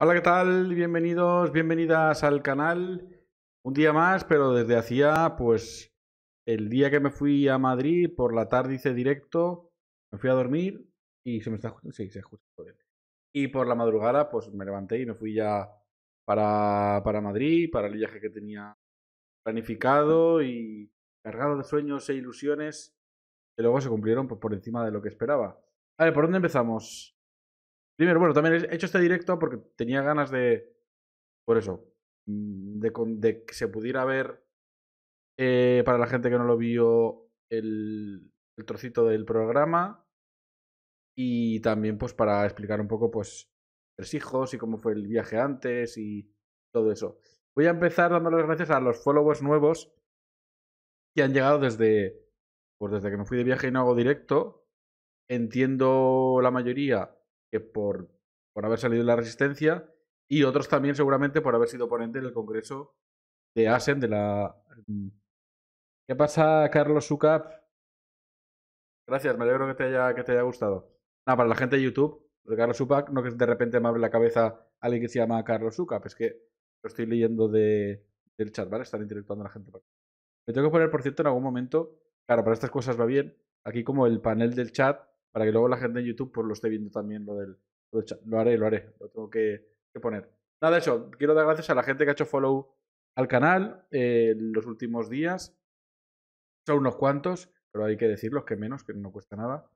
Hola, ¿qué tal? Bienvenidos, bienvenidas al canal. Un día más, pero desde hacía, pues, el día que me fui a Madrid, por la tarde hice directo, me fui a dormir y se me está sí, se Y por la madrugada, pues, me levanté y me fui ya para, para Madrid, para el viaje que tenía planificado y cargado de sueños e ilusiones que luego se cumplieron pues, por encima de lo que esperaba. A ver, ¿por dónde empezamos? Primero, bueno, también he hecho este directo porque tenía ganas de. Por eso. Mm, de, que se pudiera ver. Eh, para la gente que no lo vio. El, el trocito del programa. Y también, pues, para explicar un poco, pues. Tres hijos y cómo fue el viaje antes y todo eso. Voy a empezar dando las gracias a los followers nuevos que han llegado desde, pues desde que me fui de viaje y no hago directo. Entiendo la mayoría que por, por haber salido de la resistencia y otros también seguramente por haber sido ponente en el Congreso de Asen. de la... Mm. ¿Qué pasa, Carlos Sucap? Gracias, me alegro que te haya, que te haya gustado. Nada, ah, para la gente de YouTube, de Carlos Sucap, no que de repente me abre la cabeza alguien que se llama Carlos Sucap, es que lo estoy leyendo de, del chat, ¿vale? Están interactuando la gente. Me tengo que poner, por cierto, en algún momento, claro, para estas cosas va bien, aquí como el panel del chat para que luego la gente de YouTube pues, lo esté viendo también lo del, lo haré, lo haré. Lo tengo que, poner. Nada, de eso. Quiero dar gracias a la gente que ha hecho follow al canal en eh, los últimos días. Son unos cuantos, pero hay que decirlos que menos, que no cuesta nada.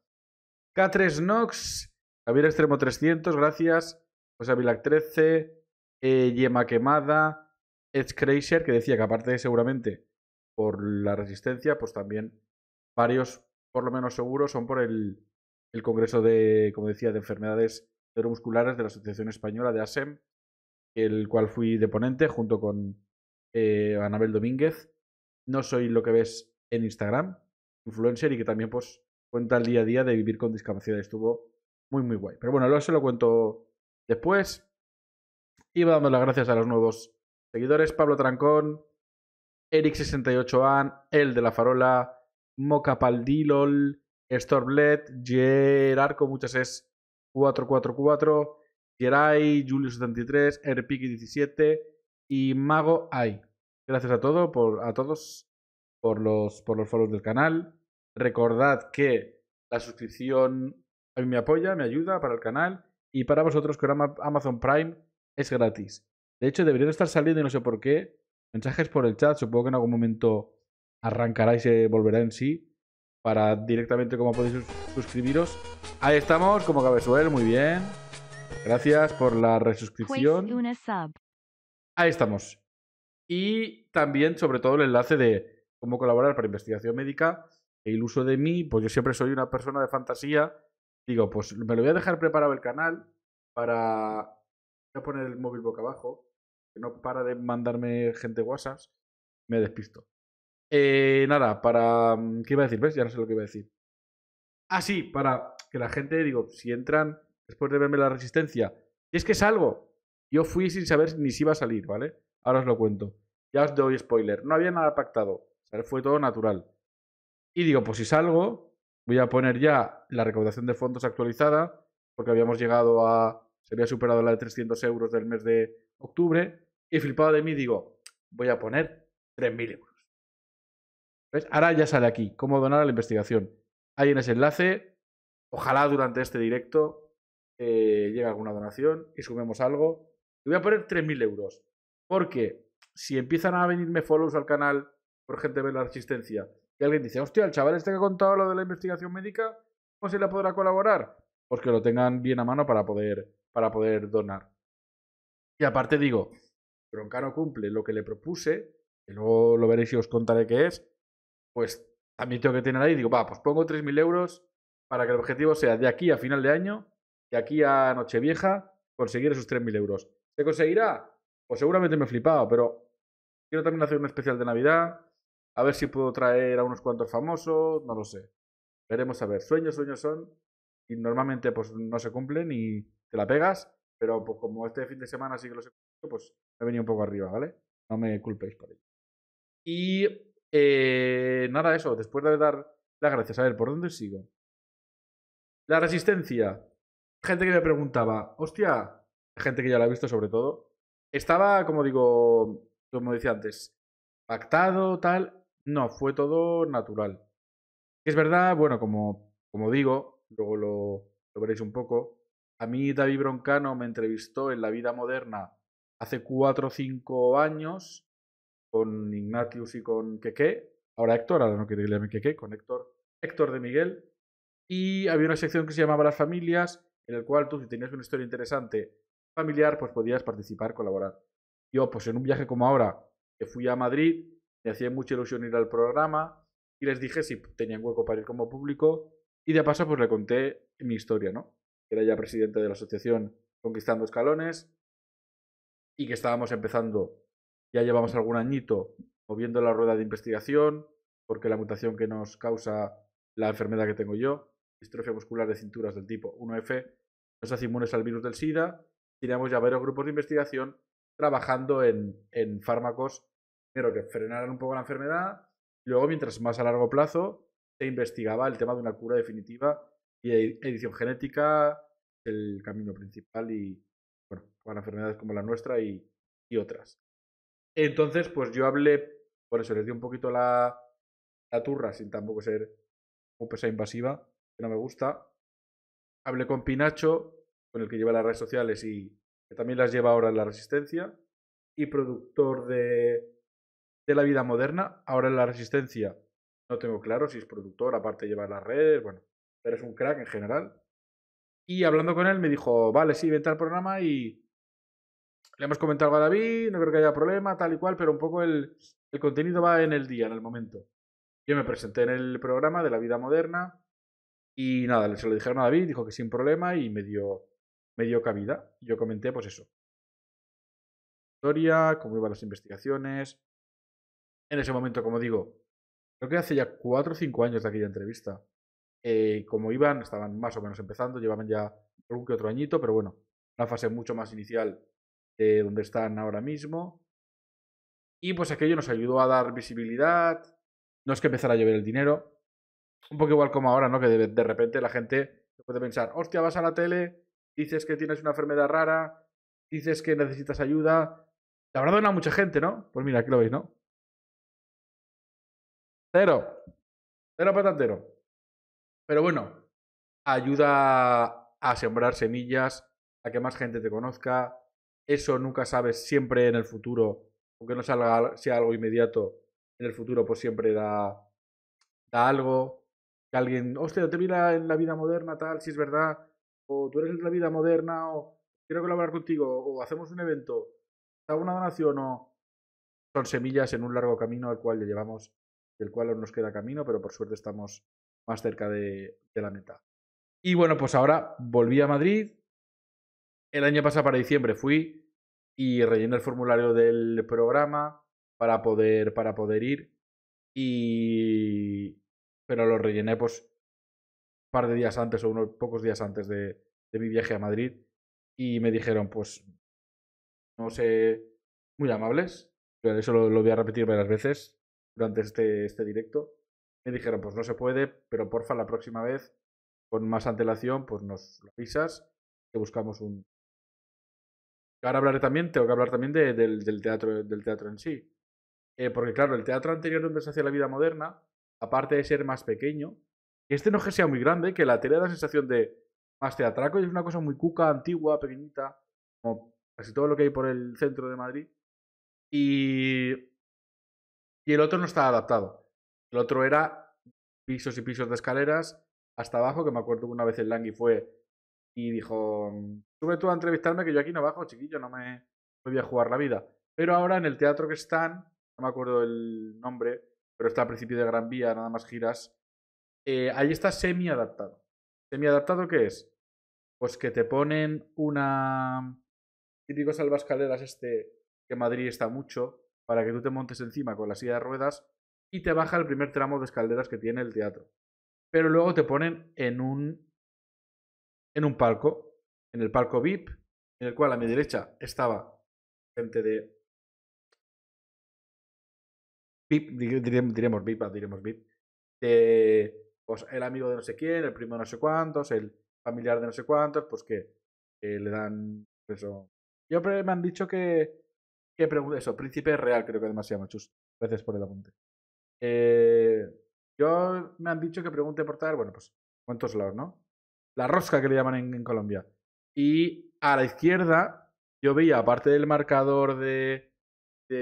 K3 Nox, Javier Extremo 300, gracias. José Vilac 13, eh, Yema Quemada, Edge que decía que aparte de seguramente por la resistencia, pues también varios, por lo menos seguros. son por el, el Congreso de, como decía, de Enfermedades Neuromusculares de la Asociación Española de ASEM, el cual fui de ponente junto con eh, Anabel Domínguez. No soy lo que ves en Instagram, influencer, y que también pues cuenta el día a día de vivir con discapacidad. Estuvo muy, muy guay. Pero bueno, luego se lo cuento después. Iba dando las gracias a los nuevos seguidores, Pablo Trancón, Eric68an, El de la Farola, Mocapaldilol, Stormlet, Gerarco, muchas es 444, Gerai, Julio73, Erpiki17 y Mago Ai. Gracias a, todo por, a todos por los, por los follows del canal. Recordad que la suscripción a mí me apoya, me ayuda para el canal y para vosotros con Amazon Prime es gratis. De hecho, deberían estar saliendo, y no sé por qué, mensajes por el chat. Supongo que en algún momento arrancará y se volverá en sí para directamente como podéis suscribiros. Ahí estamos, como Cabezuel, muy bien. Gracias por la resuscripción. Ahí estamos. Y también, sobre todo, el enlace de cómo colaborar para investigación médica. E el uso de mí, pues yo siempre soy una persona de fantasía. Digo, pues me lo voy a dejar preparado el canal para. Voy poner el móvil boca abajo, que no para de mandarme gente guasas. Me despisto. Eh, nada, para. Mm, ¿Qué iba a decir? ¿Ves? Ya no sé lo que iba a decir. Ah, sí, para que la gente, digo, si entran después de verme la resistencia, y es que salgo. Yo fui sin saber ni si iba a salir, ¿vale? Ahora os lo cuento. Ya os doy spoiler. No había nada pactado. O fue todo natural. Y digo, pues si salgo, voy a poner ya la recaudación de fondos actualizada, porque habíamos llegado a. Se había superado la de 300 euros del mes de octubre. Y flipado de mí, digo, voy a poner 3.000 euros. ¿Ves? Ahora ya sale aquí, cómo donar a la investigación. Ahí en ese enlace, ojalá durante este directo eh, llegue alguna donación y sumemos algo. Le voy a poner 3.000 euros, porque si empiezan a venirme follows al canal por gente de la resistencia y alguien dice, hostia, el chaval este que ha contado lo de la investigación médica, ¿cómo se le podrá colaborar? Pues que lo tengan bien a mano para poder, para poder donar. Y aparte digo, no cumple lo que le propuse, que luego lo veréis y os contaré qué es, pues también tengo que tener ahí, digo, va, pues pongo 3.000 euros para que el objetivo sea de aquí a final de año, de aquí a Nochevieja, conseguir esos 3.000 euros. ¿Se conseguirá? Pues seguramente me he flipado, pero quiero también hacer un especial de Navidad, a ver si puedo traer a unos cuantos famosos, no lo sé. Veremos a ver. Sueños, sueños son, y normalmente pues no se cumplen y te la pegas, pero pues, como este fin de semana sí que los he pues me he venido un poco arriba, ¿vale? No me culpéis por ello. Y eh, nada, eso, después de dar las gracias, a ver, ¿por dónde sigo? La resistencia. Gente que me preguntaba, hostia, gente que ya la ha visto sobre todo, estaba, como digo, como decía antes, pactado, tal. No, fue todo natural. Es verdad, bueno, como, como digo, luego lo, lo veréis un poco. A mí David Broncano me entrevistó en La Vida Moderna hace cuatro o cinco años con Ignatius y con Keke. Ahora Héctor, ahora no quiero que qué Keke, con Héctor. Héctor de Miguel. Y había una sección que se llamaba Las familias, en la cual tú, si tenías una historia interesante familiar, pues podías participar, colaborar. Yo, pues en un viaje como ahora, que fui a Madrid, me hacía mucha ilusión ir al programa y les dije si tenían hueco para ir como público. Y de paso, pues le conté mi historia, ¿no? era ya presidente de la asociación Conquistando Escalones y que estábamos empezando ya llevamos algún añito moviendo la rueda de investigación, porque la mutación que nos causa la enfermedad que tengo yo, distrofia muscular de cinturas del tipo 1F, nos hace inmunes al virus del SIDA, teníamos ya varios grupos de investigación trabajando en, fármacos, primero que frenaran un poco la enfermedad, y luego, mientras más a largo plazo, se investigaba el tema de una cura definitiva y e, edición genética, el camino principal y, bueno, para enfermedades como la nuestra y otras. Entonces, pues yo hablé, por eso les di un poquito la, turra, sin tampoco ser un pesa invasiva, que no me gusta. Hablé con Pinacho, con el que lleva las redes sociales y que también las lleva ahora en La Resistencia, y productor de, de La Vida Moderna, ahora en La Resistencia. No tengo claro si es productor, aparte lleva las redes, bueno, pero es un crack en general. Y hablando con él me dijo, vale, sí, vente al programa y le hemos comentado algo a David, no creo que haya problema, tal y cual, pero un poco el, contenido va en el día, en el momento. Yo me presenté en el programa de la vida moderna y nada, se lo dijeron a David, dijo que sin problema y me dio, me dio cabida. Yo comenté, pues eso. Historia, cómo iban las investigaciones. En ese momento, como digo, creo que hace ya cuatro o cinco años de aquella entrevista. Eh, como iban, estaban más o menos empezando, llevaban ya algún que otro añito, pero bueno, una fase mucho más inicial eh, donde están ahora mismo. Y pues aquello nos ayudó a dar visibilidad, no es que empezara a llover el dinero, un poco igual como ahora, ¿no? Que de, repente la gente puede pensar, hostia, vas a la tele, dices que tienes una enfermedad rara, dices que necesitas ayuda. La habrá donado mucha gente, ¿no? Pues mira, aquí lo veis, ¿no? Cero. Cero patatero. Pero bueno, ayuda a sembrar semillas, a que más gente te conozca, eso nunca sabes siempre en el futuro, aunque no salga, sea algo inmediato, en el futuro pues siempre da, da algo. Que alguien, hostia, te mira en la vida moderna, tal, si es verdad, o tú eres en la vida moderna, o quiero colaborar contigo, o hacemos un evento, hago una donación, o son semillas en un largo camino al cual llevamos, del cual nos queda camino, pero por suerte estamos más cerca de la meta. Y bueno, pues ahora volví a Madrid, el año pasado para diciembre fui y rellené el formulario del programa para poder, para poder ir. Y... Pero lo rellené pues un par de días antes o unos pocos días antes de, mi viaje a Madrid. Y me dijeron, pues, no sé, muy amables. Pero eso lo, voy a repetir varias veces durante este, este directo. Me dijeron, pues no se puede, pero porfa la próxima vez, con más antelación, pues nos avisas que buscamos un, Ahora hablaré también, tengo que hablar también de, del, teatro, del teatro en sí. Eh, porque claro, el teatro anterior donde se hacía la vida moderna, aparte de ser más pequeño, este no es que sea muy grande, que la tele da la sensación de más teatraco y es una cosa muy cuca, antigua, pequeñita, como casi todo lo que hay por el centro de Madrid. Y, y el otro no está adaptado. El otro era pisos y pisos de escaleras hasta abajo, que me acuerdo que una vez el Langui fue y dijo, sube mm, tú a entrevistarme que yo aquí no bajo, chiquillo, no me voy a jugar la vida. Pero ahora en el teatro que están, no me acuerdo el nombre, pero está al principio de Gran Vía, nada más giras, eh, ahí está semi-adaptado. ¿Semi-adaptado qué es? Pues que te ponen una... Típico salvascaleras este, que Madrid está mucho, para que tú te montes encima con la silla de ruedas y te baja el primer tramo de escaleras que tiene el teatro. Pero luego te ponen en un en un palco, en el palco VIP, en el cual a mi derecha estaba gente de VIP, diremos VIP, diremos VIP, de, pues, el amigo de no sé quién, el primo de no sé cuántos, el familiar de no sé cuántos, pues que le dan eso. Yo me han dicho que, que eso, príncipe real, creo que demasiado, demasiado llama, Gracias por el apunte. Eh, yo me han dicho que pregunte por tal, bueno, pues, ¿cuántos lados, no? la rosca que le llaman en, Colombia. Y a la izquierda yo veía, aparte del marcador de,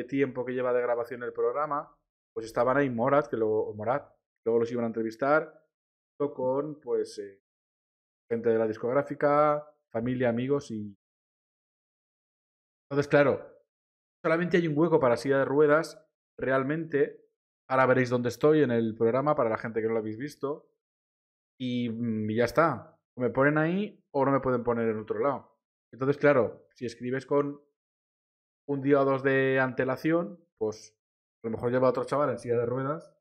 tiempo que lleva de grabación el programa, pues estaban ahí Morat, que luego, Morat, luego los iban a entrevistar, con pues eh, gente de la discográfica, familia, amigos y... Entonces, claro, solamente hay un hueco para silla de ruedas, realmente. Ahora veréis dónde estoy en el programa para la gente que no lo habéis visto. y mm, ya está o me ponen ahí o no me pueden poner en otro lado. Entonces, claro, si escribes con un día o dos de antelación, pues a lo mejor lleva otro chaval en silla de ruedas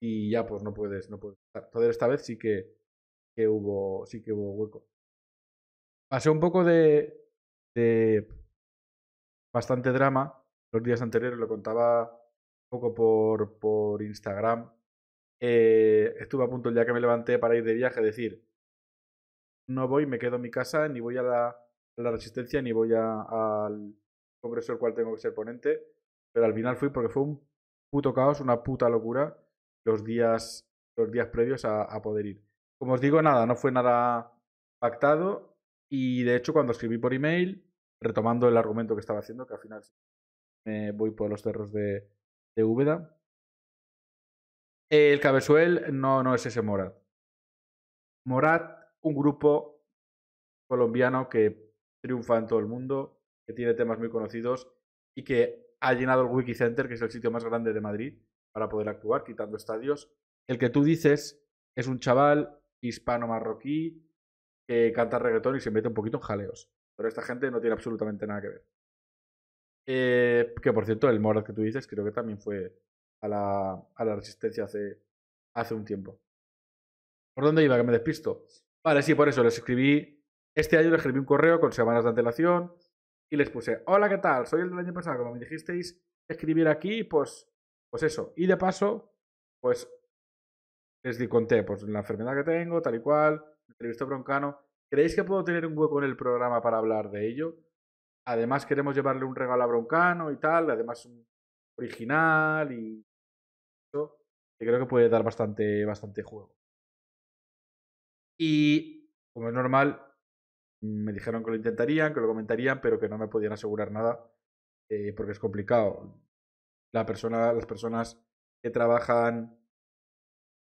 y ya pues no puedes, no puedes esta vez sí que, que hubo, sí que hubo hueco. Pasé un poco de, de bastante drama los días anteriores, lo contaba un poco por, por Instagram. Eh, estuve a punto el día que me levanté para ir de viaje, decir, no voy, me quedo en mi casa, ni voy a la, resistencia, ni voy al congreso al cual tengo que ser ponente. Pero al final fui porque fue un puto caos, una puta locura los días, los días previos a, poder ir. Como os digo, nada, no fue nada pactado. Y de hecho, cuando escribí por email, retomando el argumento que estaba haciendo, que al final me voy por los cerros de, de Úbeda. El cabezuel no, no es ese Morat. Morat un grupo colombiano que triunfa en todo el mundo, que tiene temas muy conocidos y que ha llenado el Wiki Center, que es el sitio más grande de Madrid, para poder actuar, quitando estadios. El que tú dices es un chaval hispano-marroquí que canta reggaetón y se mete un poquito en jaleos. Pero esta gente no tiene absolutamente nada que ver. Eh, que por cierto, el morad que tú dices creo que también fue a la, a la resistencia hace, hace un tiempo. ¿Por dónde iba? Que me despisto. Vale, sí, por eso les escribí. Este año les escribí un correo con semanas de antelación y les puse: Hola, ¿qué tal? Soy el del año pasado, como me dijisteis escribir aquí, pues, pues eso. Y de paso, pues les di, conté pues, la enfermedad que tengo, tal y cual, me entrevistó Broncano. ¿Creéis que puedo tener un hueco en el programa para hablar de ello? Además, queremos llevarle un regalo a Broncano y tal, además un original y. Eso, que creo que puede dar bastante, bastante juego. Y, como es normal, me dijeron que lo intentarían, que lo comentarían, pero que no me podían asegurar nada, eh, porque es complicado. La persona, las personas que trabajan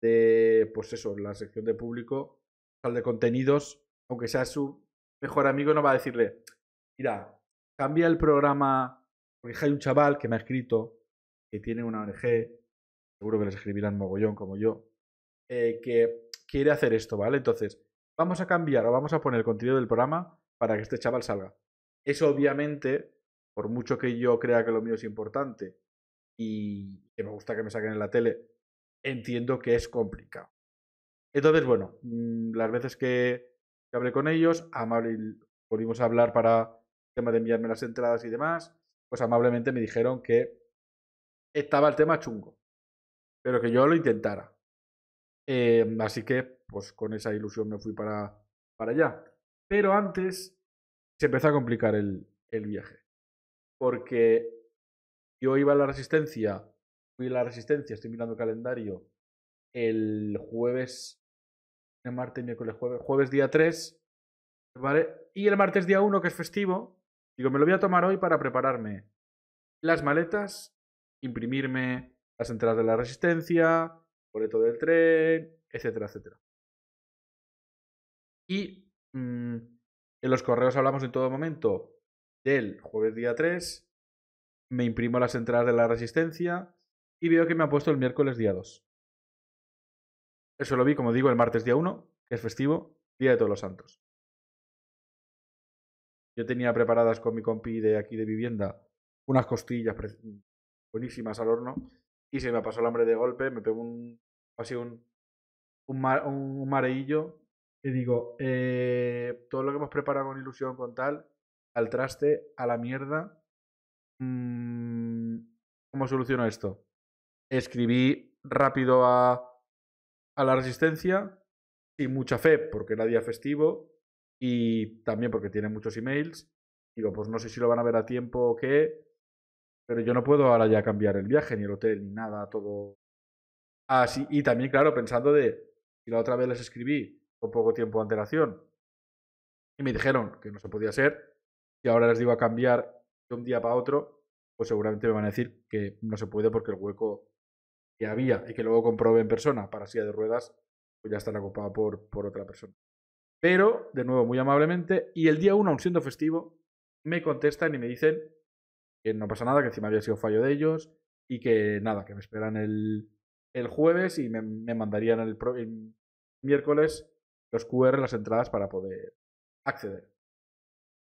de, pues eso, la sección de público, al de contenidos, aunque sea su mejor amigo, no va a decirle, mira, cambia el programa, porque hay un chaval que me ha escrito, que tiene una ONG, seguro que les escribirán mogollón como yo, eh, que quiere hacer esto, ¿vale? Entonces, vamos a cambiar o vamos a poner el contenido del programa para que este chaval salga. Eso obviamente, por mucho que yo crea que lo mío es importante y que me gusta que me saquen en la tele, entiendo que es complicado. Entonces, bueno, mm, las veces que, hablé con ellos, amable, volvimos a hablar para el tema de enviarme las entradas y demás, pues amablemente me dijeron que estaba el tema chungo, pero que yo lo intentara. Em, así que, pues con esa ilusión me fui para, para allá. Pero antes se empezó a complicar el, el viaje. Porque yo iba a la resistencia, fui a la resistencia, estoy mirando el calendario, el jueves, el martes, miércoles, jueves, jueves día 3, ¿vale? Y el martes día 1, que es festivo, digo, me lo voy a tomar hoy para prepararme las maletas, imprimirme las entradas de la resistencia, boleto del tren, etcétera, etcétera. Y mm, en los correos hablamos en todo momento del jueves día 3, me imprimo las entradas de la resistencia y veo que me ha puesto el miércoles día 2. Eso lo vi, como digo, el martes día 1, que es festivo, Día de Todos los Santos. Yo tenía preparadas con mi compi de aquí de vivienda unas costillas buenísimas al horno y se me pasó el hambre de golpe, me pego un así un, un, mareillo y digo, eh, todo lo que hemos preparado con ilusión, con tal, al traste, a la mierda. Mm, ¿Cómo soluciono esto? Escribí rápido a, a la resistencia, sin mucha fe, porque era día festivo y también porque tiene muchos emails. Digo, pues no sé si lo van a ver a tiempo o qué, pero yo no puedo ahora ya cambiar el viaje, ni el hotel, ni nada, todo Así, ah, y también, claro, pensando de, si la otra vez les escribí con poco tiempo de antelación y me dijeron que no se podía ser, y ahora les digo a cambiar de un día para otro, pues seguramente me van a decir que no se puede porque el hueco que había y que luego comprobé en persona para silla de ruedas, pues ya está ocupado por, por otra persona. Pero, de nuevo, muy amablemente, y el día uno aun siendo festivo, me contestan y me dicen que no pasa nada, que encima había sido fallo de ellos y que nada, que me esperan el, el jueves y me, mandarían el, miércoles los QR, las entradas para poder acceder.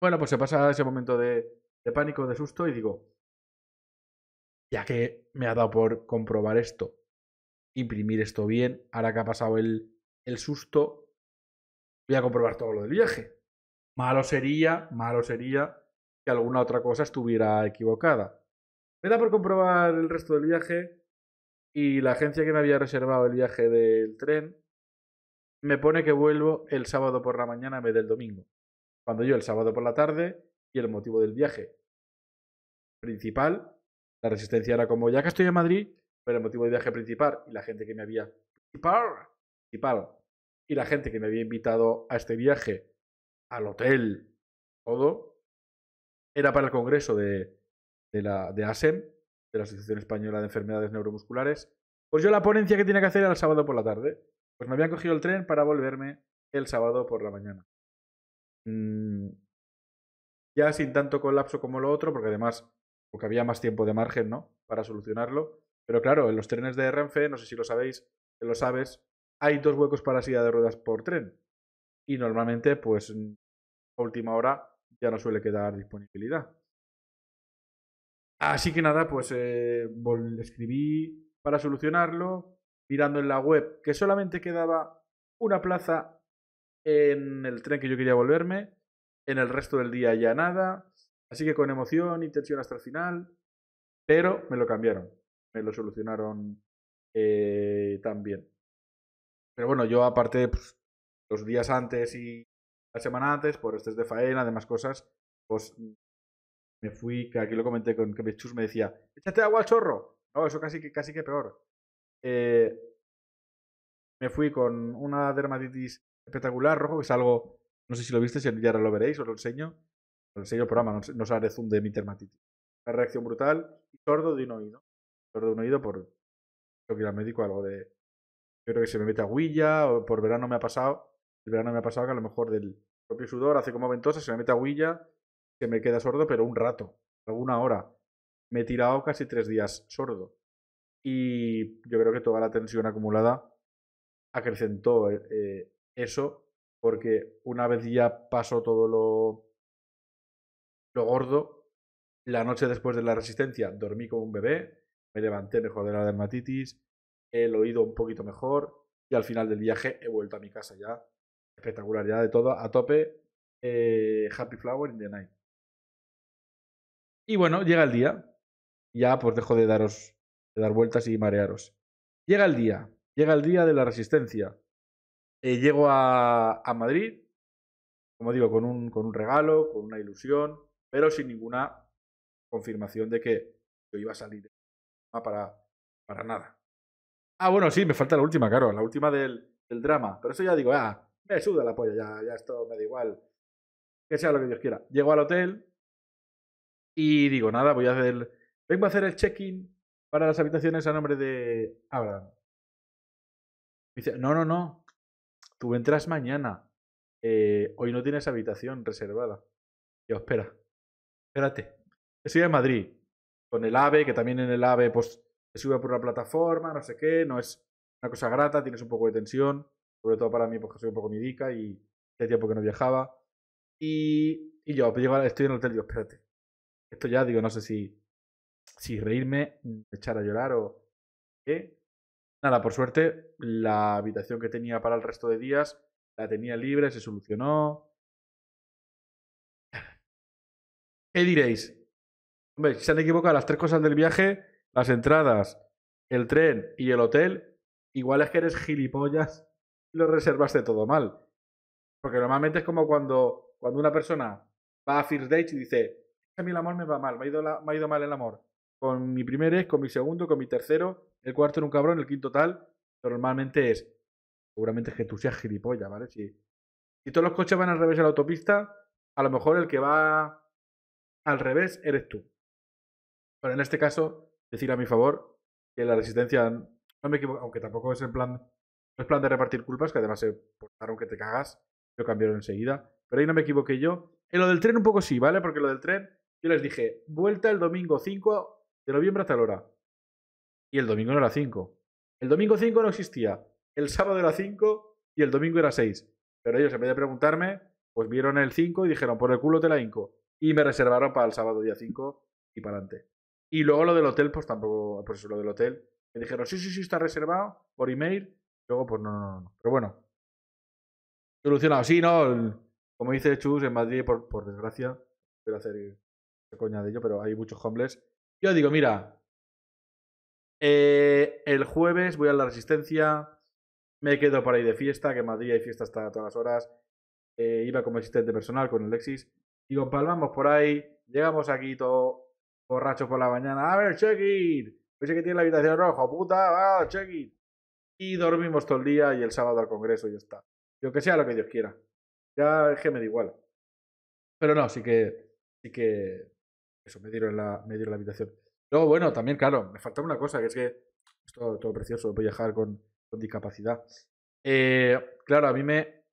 Bueno, pues se pasa ese momento de, pánico, de susto y digo, ya que me ha dado por comprobar esto, imprimir esto bien, ahora que ha pasado el, el susto, voy a comprobar todo lo del viaje. Malo sería, malo sería que alguna otra cosa estuviera equivocada. Me da por comprobar el resto del viaje, y la agencia que me había reservado el viaje del tren me pone que vuelvo el sábado por la mañana en vez del domingo. Cuando yo el sábado por la tarde y el motivo del viaje principal, la resistencia era como ya que estoy en Madrid, pero el motivo del viaje principal y la gente que me había y la gente que me había invitado a este viaje, al hotel, todo, era para el congreso de, de la, de ASEM de la Asociación Española de Enfermedades Neuromusculares. Pues yo la ponencia que tenía que hacer era el sábado por la tarde. Pues me había cogido el tren para volverme el sábado por la mañana. Mm. Ya sin tanto colapso como lo otro, porque además, porque había más tiempo de margen, ¿no? Para solucionarlo. Pero claro, en los trenes de Renfe, no sé si lo sabéis, que lo sabes, hay dos huecos para silla de ruedas por tren. Y normalmente, pues, a última hora ya no suele quedar disponibilidad. Así que nada, pues eh, escribí para solucionarlo, mirando en la web que solamente quedaba una plaza en el tren que yo quería volverme, en el resto del día ya nada, así que con emoción y tensión hasta el final, pero me lo cambiaron, me lo solucionaron eh, también. Pero bueno, yo aparte pues, los días antes y la semana antes, por estrés de faena, demás cosas, pues me fui, que aquí lo comenté con que Chus me decía, échate agua al chorro. No, eso casi que, casi que peor. Eh, me fui con una dermatitis espectacular, rojo, que es algo, no sé si lo viste, si ya lo veréis, os lo enseño. Os enseño el programa, no, os haré zoom de mi dermatitis. Una reacción brutal y sordo de un oído. Sordo de un oído por, creo que el médico, algo de, yo creo que se me mete agüilla, o por verano me ha pasado, el verano me ha pasado que a lo mejor del propio sudor hace como ventosa, se me mete agüilla que me queda sordo, pero un rato, alguna hora. Me he tirado casi tres días sordo. Y yo creo que toda la tensión acumulada acrecentó eh, eh, eso, porque una vez ya pasó todo lo, lo gordo, la noche después de la resistencia dormí como un bebé, me levanté mejor de la dermatitis, el oído un poquito mejor y al final del viaje he vuelto a mi casa ya. Espectacular, ya de todo, a tope. Eh, happy Flower in the Night. Y bueno, llega el día. Ya pues dejo de daros, de dar vueltas y marearos. Llega el día. Llega el día de la resistencia. Eh, llego a, Madrid, como digo, con un, con un regalo, con una ilusión, pero sin ninguna confirmación de que yo iba a salir para, para nada. Ah, bueno, sí, me falta la última, claro, la última del, del drama. Pero eso ya digo, ah, me suda la polla, ya, ya esto me da igual. Que sea lo que Dios quiera. Llego al hotel, y digo, nada, voy a hacer. Vengo a hacer el check-in para las habitaciones a nombre de Abraham. dice, no, no, no. Tú entras mañana. Eh, hoy no tienes habitación reservada. Yo, espera. Espérate. Estoy en Madrid. Con el AVE, que también en el AVE, pues te sube por una plataforma, no sé qué. No es una cosa grata, tienes un poco de tensión. Sobre todo para mí, porque pues, soy un poco midica y hace tiempo que no viajaba. Y, y yo, pues, estoy en el hotel, digo, espérate. Esto ya digo, no sé si, si reírme, mm, echar a llorar o qué. Nada, por suerte, la habitación que tenía para el resto de días la tenía libre, se solucionó. ¿Qué diréis? Hombre, si se han equivocado las tres cosas del viaje, las entradas, el tren y el hotel, igual es que eres gilipollas y lo reservaste todo mal. Porque normalmente es como cuando, cuando una persona va a First Date y dice, a mí el amor me va mal, me ha, ido me ha ido mal el amor. Con mi primer es, con mi segundo, con mi tercero, el cuarto era un cabrón, el quinto tal, pero normalmente es, seguramente es que tú seas gilipollas, ¿vale? Si, todos los coches van al revés de la autopista, a lo mejor el que va al revés eres tú. Pero en este caso, decir a mi favor que la resistencia, no me equivoco, aunque tampoco es el plan, es plan de repartir culpas, que además se portaron que te cagas, lo cambiaron enseguida, pero ahí no me equivoqué yo. En lo del tren un poco sí, ¿vale? Porque lo del tren les dije, vuelta el domingo 5 de noviembre hasta la hora. Y el domingo no era 5. El domingo 5 no existía. El sábado era 5 y el domingo era 6. Pero ellos, en vez de preguntarme, pues vieron el 5 y dijeron, por el culo te la inco. Y me reservaron para el sábado día 5 y para adelante. Y luego lo del hotel, pues tampoco, por pues eso lo del hotel. Me dijeron, sí, sí, sí, está reservado por email. Luego, pues no, no, no. Pero bueno, solucionado. Sí, no, como dice Chus, en Madrid, por, por desgracia, hacer Coña ello, pero hay muchos hombres. Yo digo, mira, eh, el jueves voy a la Resistencia, me quedo por ahí de fiesta, que en Madrid hay fiesta hasta todas las horas. Eh, iba como asistente personal con el Lexis. y compalmamos por ahí, llegamos aquí todo borracho por la mañana. A ver, check it. Pues que tiene la habitación roja, puta, ah, check it. Y dormimos todo el día y el sábado al congreso y ya está. Yo que sea lo que Dios quiera. Ya es que me da igual. Pero no, así que, sí que eso, me dieron la, la habitación. Luego, bueno, también, claro, me falta una cosa, que es que es todo, todo precioso, voy a viajar con, discapacidad. Eh, claro, a mí me,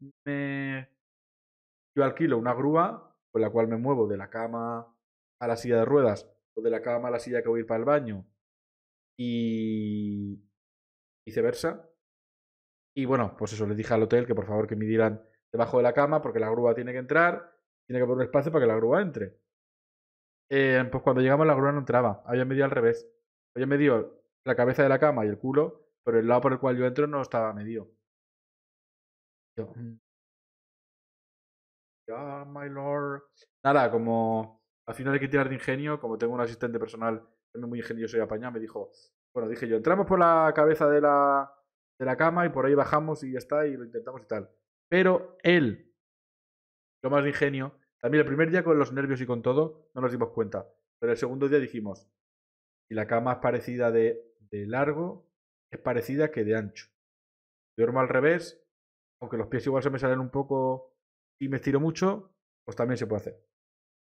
Yo alquilo una grúa con la cual me muevo de la cama a la silla de ruedas o de la cama a la silla que voy a ir para el baño y viceversa. Y bueno, pues eso, les dije al hotel que por favor que me dieran debajo de la cama porque la grúa tiene que entrar, tiene que haber un espacio para que la grúa entre. Eh, pues cuando llegamos la grúa no entraba, había medio al revés. Había medido la cabeza de la cama y el culo, pero el lado por el cual yo entro no estaba medio Yo, mm". my lord. Nada, como al final hay que tirar de ingenio, como tengo un asistente personal es muy ingenioso y apañado, me dijo, bueno, dije yo, entramos por la cabeza de la, de la cama y por ahí bajamos y ya está y lo intentamos y tal. Pero él, lo más de ingenio, también el primer día con los nervios y con todo, no nos dimos cuenta. Pero el segundo día dijimos, si la cama es parecida de, de largo, es parecida que de ancho. Duermo al revés, aunque los pies igual se me salen un poco y me estiro mucho, pues también se puede hacer.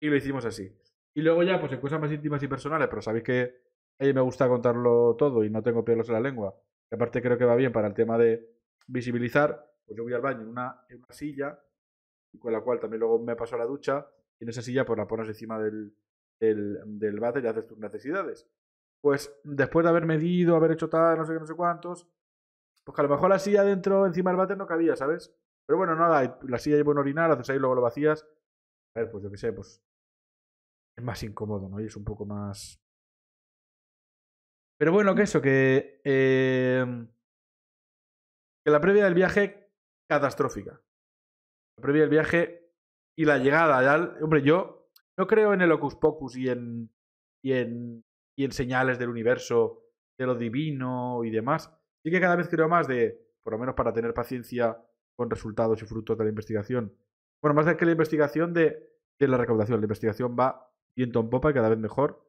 Y lo hicimos así. Y luego ya, pues en cosas más íntimas y personales, pero sabéis que a mí me gusta contarlo todo y no tengo pelos en la lengua. Y aparte creo que va bien para el tema de visibilizar. Pues yo voy al baño en una silla con la cual también luego me paso la ducha y en esa silla pues la pones encima del, del, váter y haces tus necesidades. Pues después de haber medido, haber hecho tal, no sé qué, no sé cuántos, pues que a lo mejor la silla dentro, encima del váter no cabía, ¿sabes? Pero bueno, nada, la silla llevo en orinar, haces ahí, luego lo vacías. A ver, pues yo qué sé, pues es más incómodo, ¿no? Y es un poco más... Pero bueno, que eso, que... Eh, que la previa del viaje catastrófica previa el viaje y la llegada. Ya, hombre, yo no creo en el hocus pocus y en, y en, señales del universo, de lo divino y demás. Sí que cada vez creo más de, por lo menos para tener paciencia con resultados y frutos de la investigación. Bueno, más de que la investigación de, la recaudación. La investigación va viento en popa y cada vez mejor.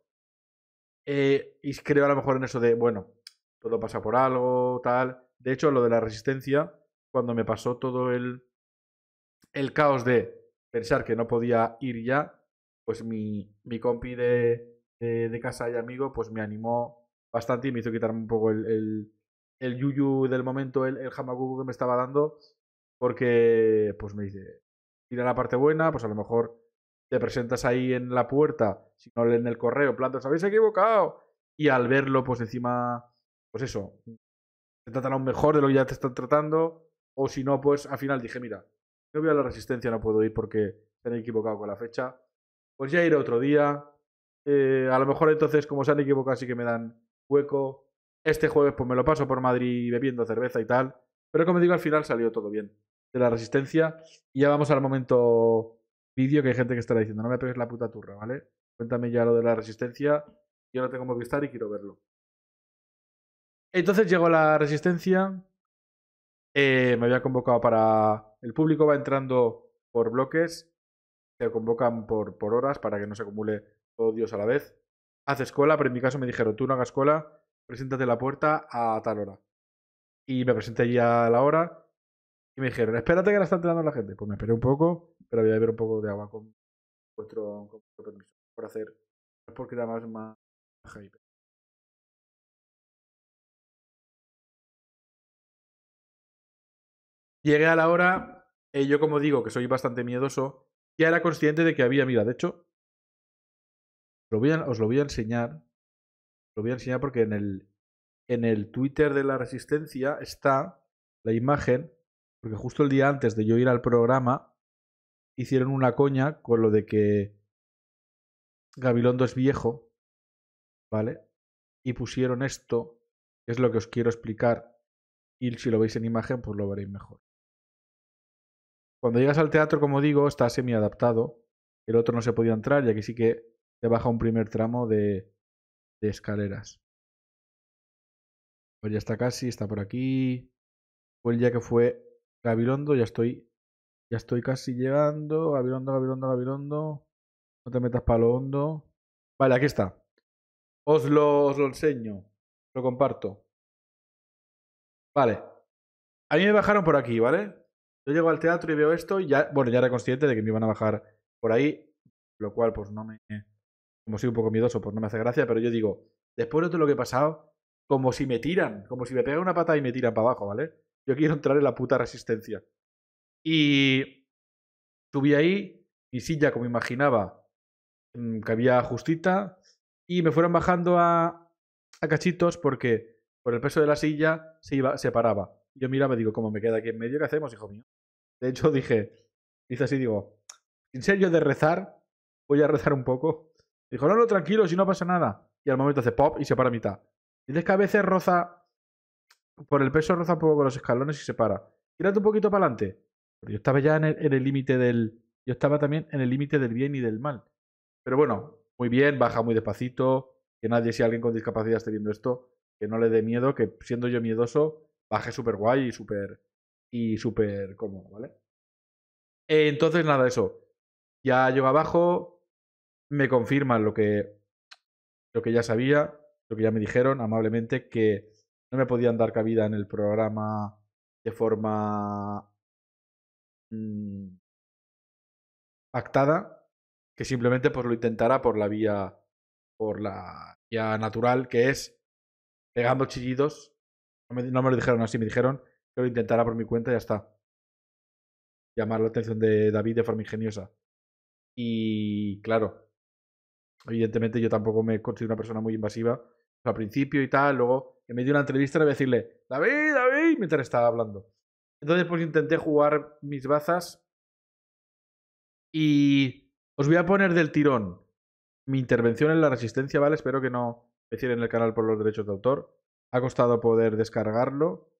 Eh, y creo a lo mejor en eso de, bueno, todo pasa por algo, tal. De hecho, lo de la resistencia, cuando me pasó todo el, el caos de pensar que no podía ir ya, pues mi, mi compi de, casa y amigo, pues me animó bastante y me hizo quitarme un poco el, yuyu del momento, el, el que me estaba dando, porque pues me dice, mira la parte buena, pues a lo mejor te presentas ahí en la puerta, si no en el correo, plantas, habéis equivocado. Y al verlo, pues encima, pues eso, te tratan aún mejor de lo que ya te están tratando. O si no, pues al final dije, mira, no voy a la resistencia, no puedo ir porque se han equivocado con la fecha. Pues ya iré otro día. Eh, a lo mejor entonces, como se han equivocado, sí que me dan hueco. Este jueves pues me lo paso por Madrid bebiendo cerveza y tal. Pero como digo, al final salió todo bien de la resistencia. Y ya vamos al momento vídeo que hay gente que estará diciendo, no me pegues la puta turra, ¿vale? Cuéntame ya lo de la resistencia. Yo no tengo estar y quiero verlo. Entonces llegó la resistencia. Eh, me había convocado para... El público va entrando por bloques, se convocan por, por horas para que no se acumule todo Dios a la vez. Haces cola, pero en mi caso me dijeron, tú no hagas cola, preséntate a la puerta a tal hora. Y me presenté ya a la hora y me dijeron, espérate que la está entrando la gente. Pues me esperé un poco, pero voy a beber un poco de agua con vuestro, permiso, por hacer. porque era más, más Llegué a la hora, y eh, yo como digo que soy bastante miedoso, ya era consciente de que había, mira, de hecho, os lo voy a enseñar, lo voy a enseñar porque en el, en el Twitter de la Resistencia está la imagen, porque justo el día antes de yo ir al programa, hicieron una coña con lo de que Gabilondo es viejo, ¿vale? Y pusieron esto, que es lo que os quiero explicar, y si lo veis en imagen, pues lo veréis mejor. Cuando llegas al teatro, como digo, está semi-adaptado. El otro no se podía entrar y aquí sí que te baja un primer tramo de, escaleras. Pues ya está casi, está por aquí. Fue el día que fue Gabilondo, ya estoy, ya estoy casi llegando. Gabilondo, Gabilondo, Gabilondo. No te metas palo hondo. Vale, aquí está. Os lo, os lo enseño. Lo comparto. Vale. A mí me bajaron por aquí, ¿vale? Yo llego al teatro y veo esto y ya, bueno, ya era consciente de que me iban a bajar por ahí, lo cual pues no me... Como soy un poco miedoso, pues no me hace gracia, pero yo digo, después de todo lo que he pasado, como si me tiran, como si me pegan una pata y me tiran para abajo, ¿vale? Yo quiero entrar en la puta resistencia. Y subí ahí, mi silla, como imaginaba, cabía mm, justita, y me fueron bajando a, cachitos porque por el peso de la silla se, iba, se paraba. Yo miraba y digo, ¿cómo me queda aquí en medio? ¿Qué hacemos, hijo mío? De hecho, dije, hice así, digo, en serio, de rezar, voy a rezar un poco. Dijo, no, no, tranquilo, si no pasa nada. Y al momento hace pop y se para a mitad. Dices que a veces roza, por el peso roza un poco con los escalones y se para. Tírate un poquito para adelante. Pero yo estaba ya en el límite del. Yo estaba también en el límite del bien y del mal. Pero bueno, muy bien, baja muy despacito. Que nadie, si alguien con discapacidad esté viendo esto, que no le dé miedo, que siendo yo miedoso, baje súper guay y súper y súper cómodo, ¿vale? Entonces, nada, eso. Ya yo abajo, me confirman lo que, lo que ya sabía, lo que ya me dijeron amablemente, que no me podían dar cabida en el programa de forma mm, pactada, que simplemente pues lo intentara por la vía, por la vía natural, que es pegando chillidos. No me, no me lo dijeron así, me dijeron que lo intentara por mi cuenta y ya está. Llamar la atención de David de forma ingeniosa. Y claro, evidentemente yo tampoco me considero una persona muy invasiva. al principio y tal, luego en medio de una entrevista le voy a decirle, David, David, mientras estaba hablando. Entonces pues intenté jugar mis bazas y os voy a poner del tirón mi intervención en la resistencia, ¿vale? Espero que no me cierren el canal por los derechos de autor. Ha costado poder descargarlo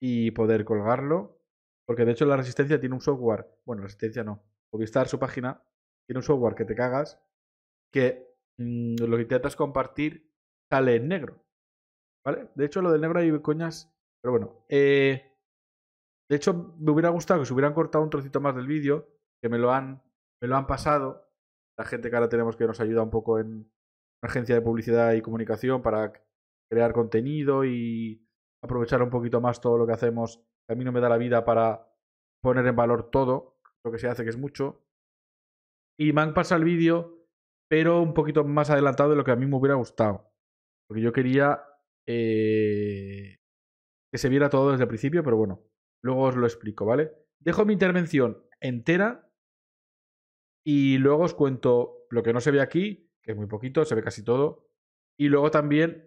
y poder colgarlo. Porque de hecho la Resistencia tiene un software, bueno, Resistencia no, Movistar, su página, tiene un software que te cagas, que mm, lo que intentas compartir sale en negro. ¿Vale? De hecho, lo del negro hay coñas, pero bueno. Eh, de hecho, me hubiera gustado que se hubieran cortado un trocito más del vídeo, que me lo han, me lo han pasado. La gente que ahora tenemos que nos ayuda un poco en una agencia de publicidad y comunicación para crear contenido y aprovechar un poquito más todo lo que hacemos. A mí no me da la vida para poner en valor todo lo que se hace, que es mucho. Y man pasa el vídeo, pero un poquito más adelantado de lo que a mí me hubiera gustado. Porque yo quería eh, que se viera todo desde el principio, pero bueno, luego os lo explico, ¿vale? Dejo mi intervención entera y luego os cuento lo que no se ve aquí, que es muy poquito, se ve casi todo. Y luego también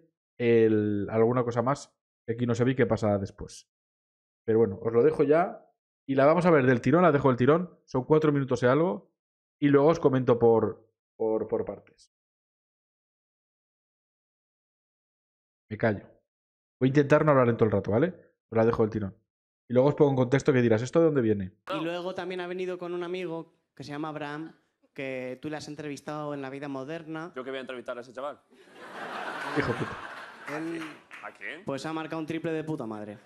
alguna cosa más Aquí no sabéis qué pasará después. Pero bueno, os lo dejo ya. Y la vamos a ver del tirón, la dejo del tirón. Son cuatro minutos y algo. Y luego os comento por, por, partes. Me callo. Voy a intentar no hablar en todo el rato, ¿vale? Os la dejo del tirón. Y luego os pongo un contexto que dirás, ¿esto de dónde viene? Y luego también ha venido con un amigo que se llama Abraham, que tú le has entrevistado en la vida moderna. Yo que voy a entrevistar a ese chaval. Hijo puta. ¿A quién? Pues ha marcado un triple de puta madre.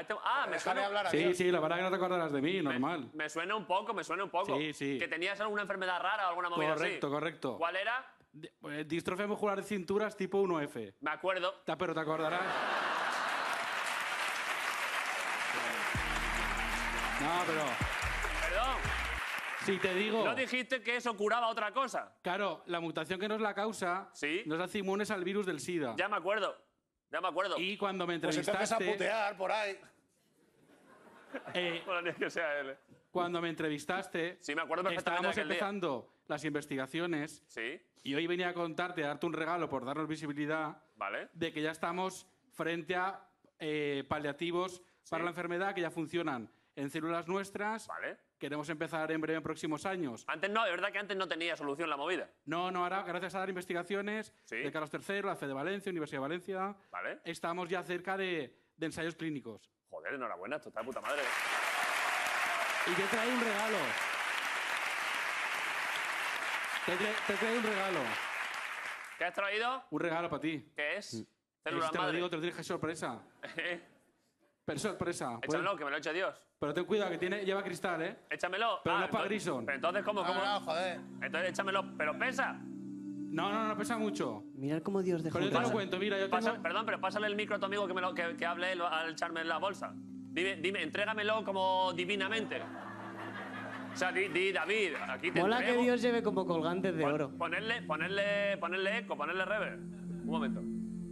Este- ah, me suena, hablar Sí, sí, la verdad que no te acordarás de mí, normal. me suena un poco, me suena un poco. Sí, sí. Que tenías alguna enfermedad rara o alguna movida así. Correcto, correcto. ¿Cuál era? Eh, Distrofia muscular de cinturas tipo 1F. Me acuerdo. Pero te acordarás. No, pero te digo. No dijiste que eso curaba otra cosa. Claro, la mutación que nos la causa ¿Sí? nos hace inmunes al virus del SIDA. Ya me acuerdo. Ya me acuerdo. Y cuando me Pues empiezas a putear por ahí. Eh, eh. cuando me entrevistaste. Sí, me acuerdo Estábamos empezando las investigaciones Sí, y hoy venía a contarte, a darte un regalo por darnos visibilidad vale. de que ya estamos frente a eh, paliativos para la enfermedad que ya funcionan en células nuestras Vale queremos empezar en breve en próximos años. Antes no, es verdad que antes no tenía solución la movida. No, no, ahora gracias a las investigaciones de Carlos III, la C de Valencia, Universidad de Valencia, estamos ya cerca de, ensayos clínicos. Joder, enhorabuena, esto está de puta madre. ¿eh? Y te trae un regalo. Te, he te un regalo. ¿Qué has traído? Un regalo para ti. ¿Qué es? Mm. ¿Célula te lo digo, te lo dije sorpresa. ¿Eh? Pero sorpresa. esa. Pues. Échamelo, que me lo eche Dios. Pero ten cuidado, que tiene, lleva cristal, ¿eh? Échamelo. Pero no ah, es para Pero entonces, ¿cómo? cómo? joder. Entonces, échamelo. Pero pesa. No, no, no pesa mucho. Mirad cómo Dios dejó. Pero yo te lo cuento, mira, yo perdón, pero pásale el micro a tu amigo que, me que, hable al echarme en la bolsa. Dime, dime, entrégamelo como divinamente. O sea, di, di, David, aquí te Mola que Dios lleve como colgantes de oro. Ponerle, ponerle, ponerle eco, ponerle rever. Un momento.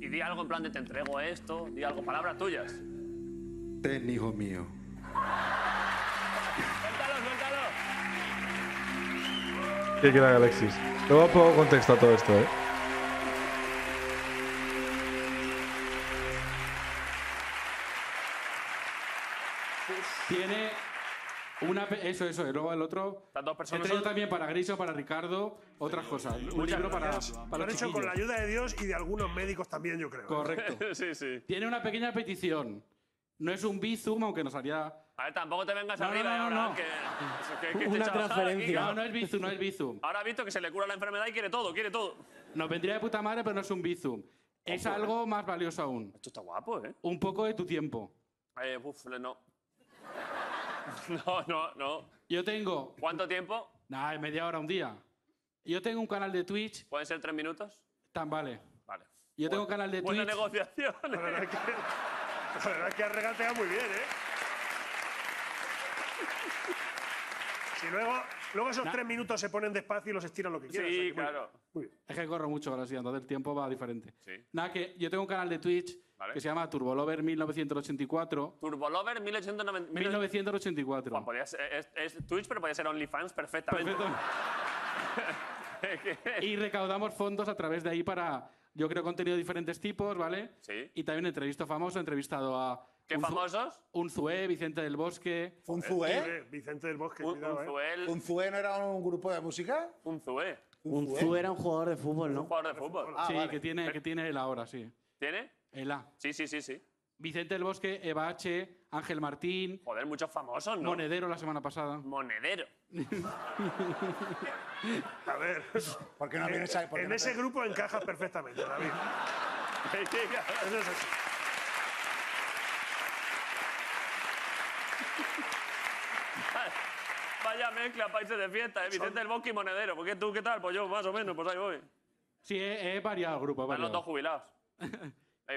Y di algo en plan de te entrego esto, di algo, palabras tuyas ni hijo mío. Suéltalo, suéltalo. ¿Qué quiere Alexis? Luego puedo contexto todo esto, ¿eh? Tiene una, eso, eso. Y luego el otro. Tanto dos personas. Este también para Griso, para Ricardo, otras cosas. Un libro gracias. para, para Lo han hecho con la ayuda de Dios y de algunos médicos también, yo creo. Correcto. sí, sí. Tiene una pequeña petición. No es un Bizum, aunque nos haría. A ver, tampoco te vengas arriba no, no, ahora, Una transferencia. no, no es Bizum, no es Bizum. Ahora ha visto que se le cura la enfermedad y quiere todo, quiere todo. Nos vendría de puta madre, pero no es un Bizum. Es algo eh. más valioso aún. Esto está guapo, ¿eh? Un poco de tu tiempo. Eh, uf, no. no, no, no. Yo tengo. ¿Cuánto tiempo? Nah, media hora, un día. Yo tengo un canal de Twitch. ¿Pueden ser tres minutos? Tan vale. Vale. Yo tengo un canal de Twitch. Buena negociación. Eh. La verdad es que muy bien, ¿eh? Si luego, luego esos tres minutos se ponen despacio y los estiran lo que quieran. Sí, claro. Es que corro mucho ahora sí, entonces el tiempo va diferente. Nada, que yo tengo un canal de Twitch que se llama Turbolover 1984. Turbolover 1984. Pues es, Twitch, pero podía ser OnlyFans perfectamente. Perfecto. y recaudamos fondos a través de ahí para yo creo contenido de diferentes tipos, ¿vale? Sí. Y también entrevisto famoso, he entrevistado a. ¿Qué un famosos? Unzué, Vicente del Bosque. ¿Unzué? Vicente del Bosque, un, Zue Unzué, eh. no era un grupo de música? Unzué. Unzué era un jugador de fútbol, ¿no? Un jugador de fútbol. Ah, sí, que, tiene, que tiene el ahora, sí. ¿Tiene? El A. Sí, sí, sí, sí. Vicente del Bosque, Eva H., Ángel Martín. Joder, muchos famosos, ¿no? Monedero la semana pasada. Monedero. A ver. ¿Por qué no vienes En ese grupo encajas perfectamente, David. Eso es así. Vaya mezcla, países de fiesta, ¿eh? Vicente del Bosque y Monedero. ¿Por qué tú qué tal? Pues yo, más o menos, pues ahí voy. Sí, he, he variado grupos. Están los dos jubilados.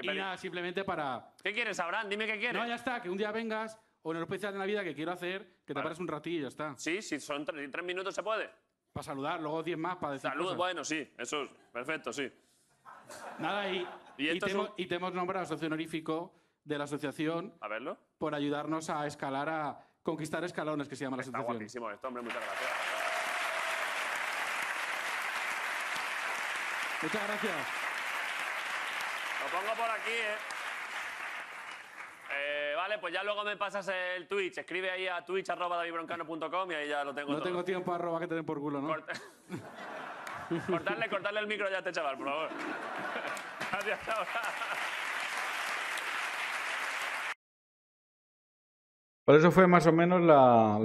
y nada, simplemente para. ¿Qué quieres, Abraham? Dime qué quieres. No, ya está, que un día vengas o en el especial de Navidad que quiero hacer, que te pares un ratillo y ya está. Sí, sí, son tres, minutos se puede. Para saludar, luego diez más para decir. Saludos, bueno, sí, eso es perfecto, sí. Nada, y, Y y te y nombrado socio honorífico de la asociación A verlo. por ayudarnos a escalar, a conquistar escalones, que se llama la Está esto, hombre, muchas gracias. Muchas gracias. Lo pongo por aquí, eh. ¿eh? vale, pues ya luego me pasas el Twitch. Escribe ahí a twitch.davibroncano.com y ahí ya lo tengo No tengo tiempo arroba que te den por culo, ¿no? cortarle, el micro ya a este chaval, por favor. Gracias, chaval. Por eso fue más o menos la,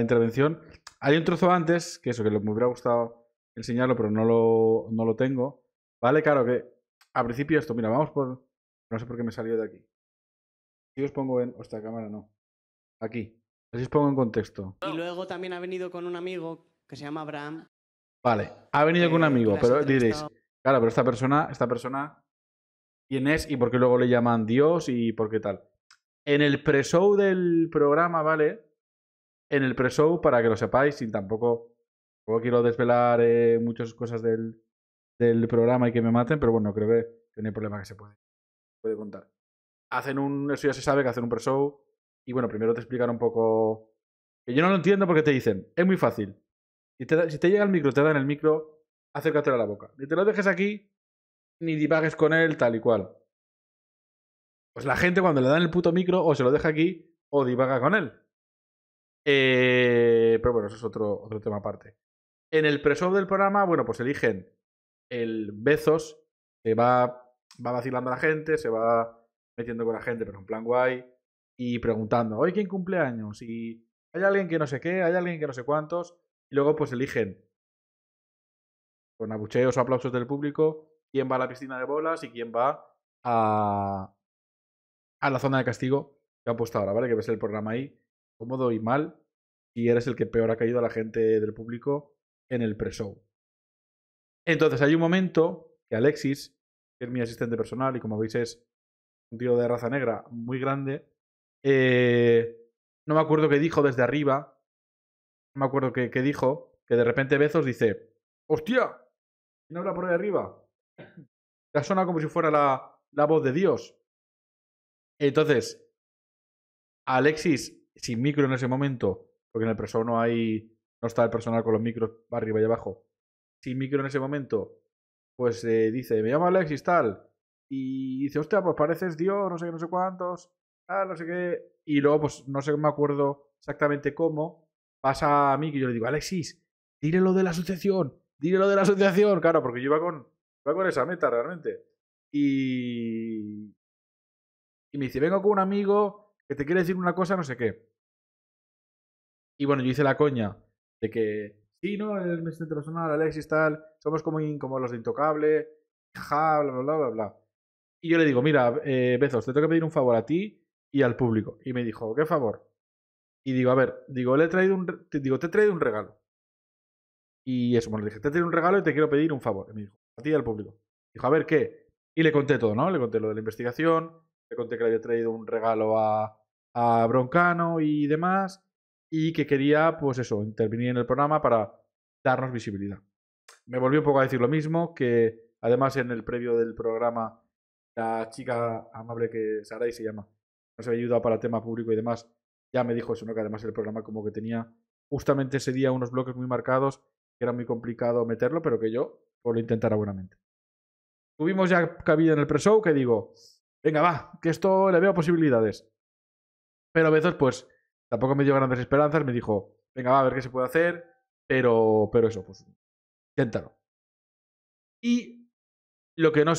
intervención. Hay un trozo antes, que eso, que me hubiera gustado enseñarlo, pero no no lo tengo. Vale, claro que a principio esto, mira, vamos por... No sé por qué me salió de aquí. Si os pongo en... esta cámara no. Aquí. Así os pongo en contexto. Y luego también ha venido con un amigo que se llama Abraham. Vale, ha venido con un eh, amigo, pero diréis, claro, pero esta persona, esta persona, ¿quién es y por qué luego le llaman Dios y por qué tal? En el pre-show del programa, ¿vale? En el pre-show, para que lo sepáis, sin tampoco, tampoco quiero desvelar eh, muchas cosas del, del programa y que me maten, pero bueno, creo que, no hay problema que se puede, puede contar. Hacen un, eso ya se sabe que hacen un pre-show y bueno, primero te explican un poco... Que yo no lo entiendo porque te dicen, es muy fácil. Si te, llega el micro, te dan el micro, acércatelo a la boca. Ni te lo dejes aquí, ni divagues con él, tal y cual. Pues la gente cuando le dan el puto micro o se lo deja aquí o divaga con él. Eh, pero bueno, eso es otro, otro tema aparte. En el pre del programa, bueno, pues eligen el Bezos se va, vacilando a la gente, se va metiendo con la gente, pero en plan guay, y preguntando, hoy quién cumple años, y hay alguien que no sé qué, hay alguien que no sé cuántos, y luego pues eligen con abucheos o aplausos del público quién va a la piscina de bolas y quién va a, a la zona de castigo que ha puesto ahora, ¿vale? Que ves el programa ahí, cómodo y mal, y eres el que peor ha caído a la gente del público en el pre-show. Entonces hay un momento que Alexis, que es mi asistente personal y como veis es un tío de raza negra muy grande, eh, no me acuerdo qué dijo desde arriba, no me acuerdo qué, dijo, que de repente Bezos dice, ¡hostia! ¡No habla por ahí arriba? Ya suena como si fuera la, voz de Dios. Entonces, Alexis, sin micro en ese momento, porque en el preso no hay, no está el personal con los micros arriba y abajo, sin Micro en ese momento pues eh, dice, me llamo Alexis tal, y dice, hostia, pues pareces Dios, no sé qué, no sé cuántos, ah, no sé qué, y luego pues no sé, me acuerdo exactamente cómo, pasa a mí que yo le digo, Alexis, dile lo de la asociación, dile lo de la asociación, claro, porque yo con, iba con esa meta realmente. Y, y me dice, vengo con un amigo que te quiere decir una cosa, no sé qué. Y bueno, yo hice la coña de que sí, no, el mensaje personal, Alexis, tal, somos como, los de Intocable, ja, bla, bla, bla, bla. Y yo le digo, mira, eh, Bezos, te tengo que pedir un favor a ti y al público. Y me dijo, ¿qué favor? Y digo, a ver, digo, le he traído un, digo, te he traído un regalo. Y eso, bueno, le dije, te he traído un regalo y te quiero pedir un favor. Y me dijo, a ti y al público. Dijo, a ver, ¿qué? Y le conté todo, ¿no? Le conté lo de la investigación, le conté que le había traído un regalo a, a Broncano y demás y que quería, pues eso, intervenir en el programa para darnos visibilidad. Me volvió un poco a decir lo mismo, que además en el previo del programa, la chica amable que Saray se llama, nos había ayudado para tema público y demás, ya me dijo eso, ¿no? Que además el programa como que tenía justamente ese día unos bloques muy marcados, que era muy complicado meterlo, pero que yo por lo intentara buenamente. Tuvimos ya cabida en el pre-show que digo, venga, va, que esto le veo posibilidades. Pero a veces, pues, Tampoco me dio grandes esperanzas, me dijo, venga, va a ver qué se puede hacer, pero, pero eso, pues, inténtalo. Y lo que no,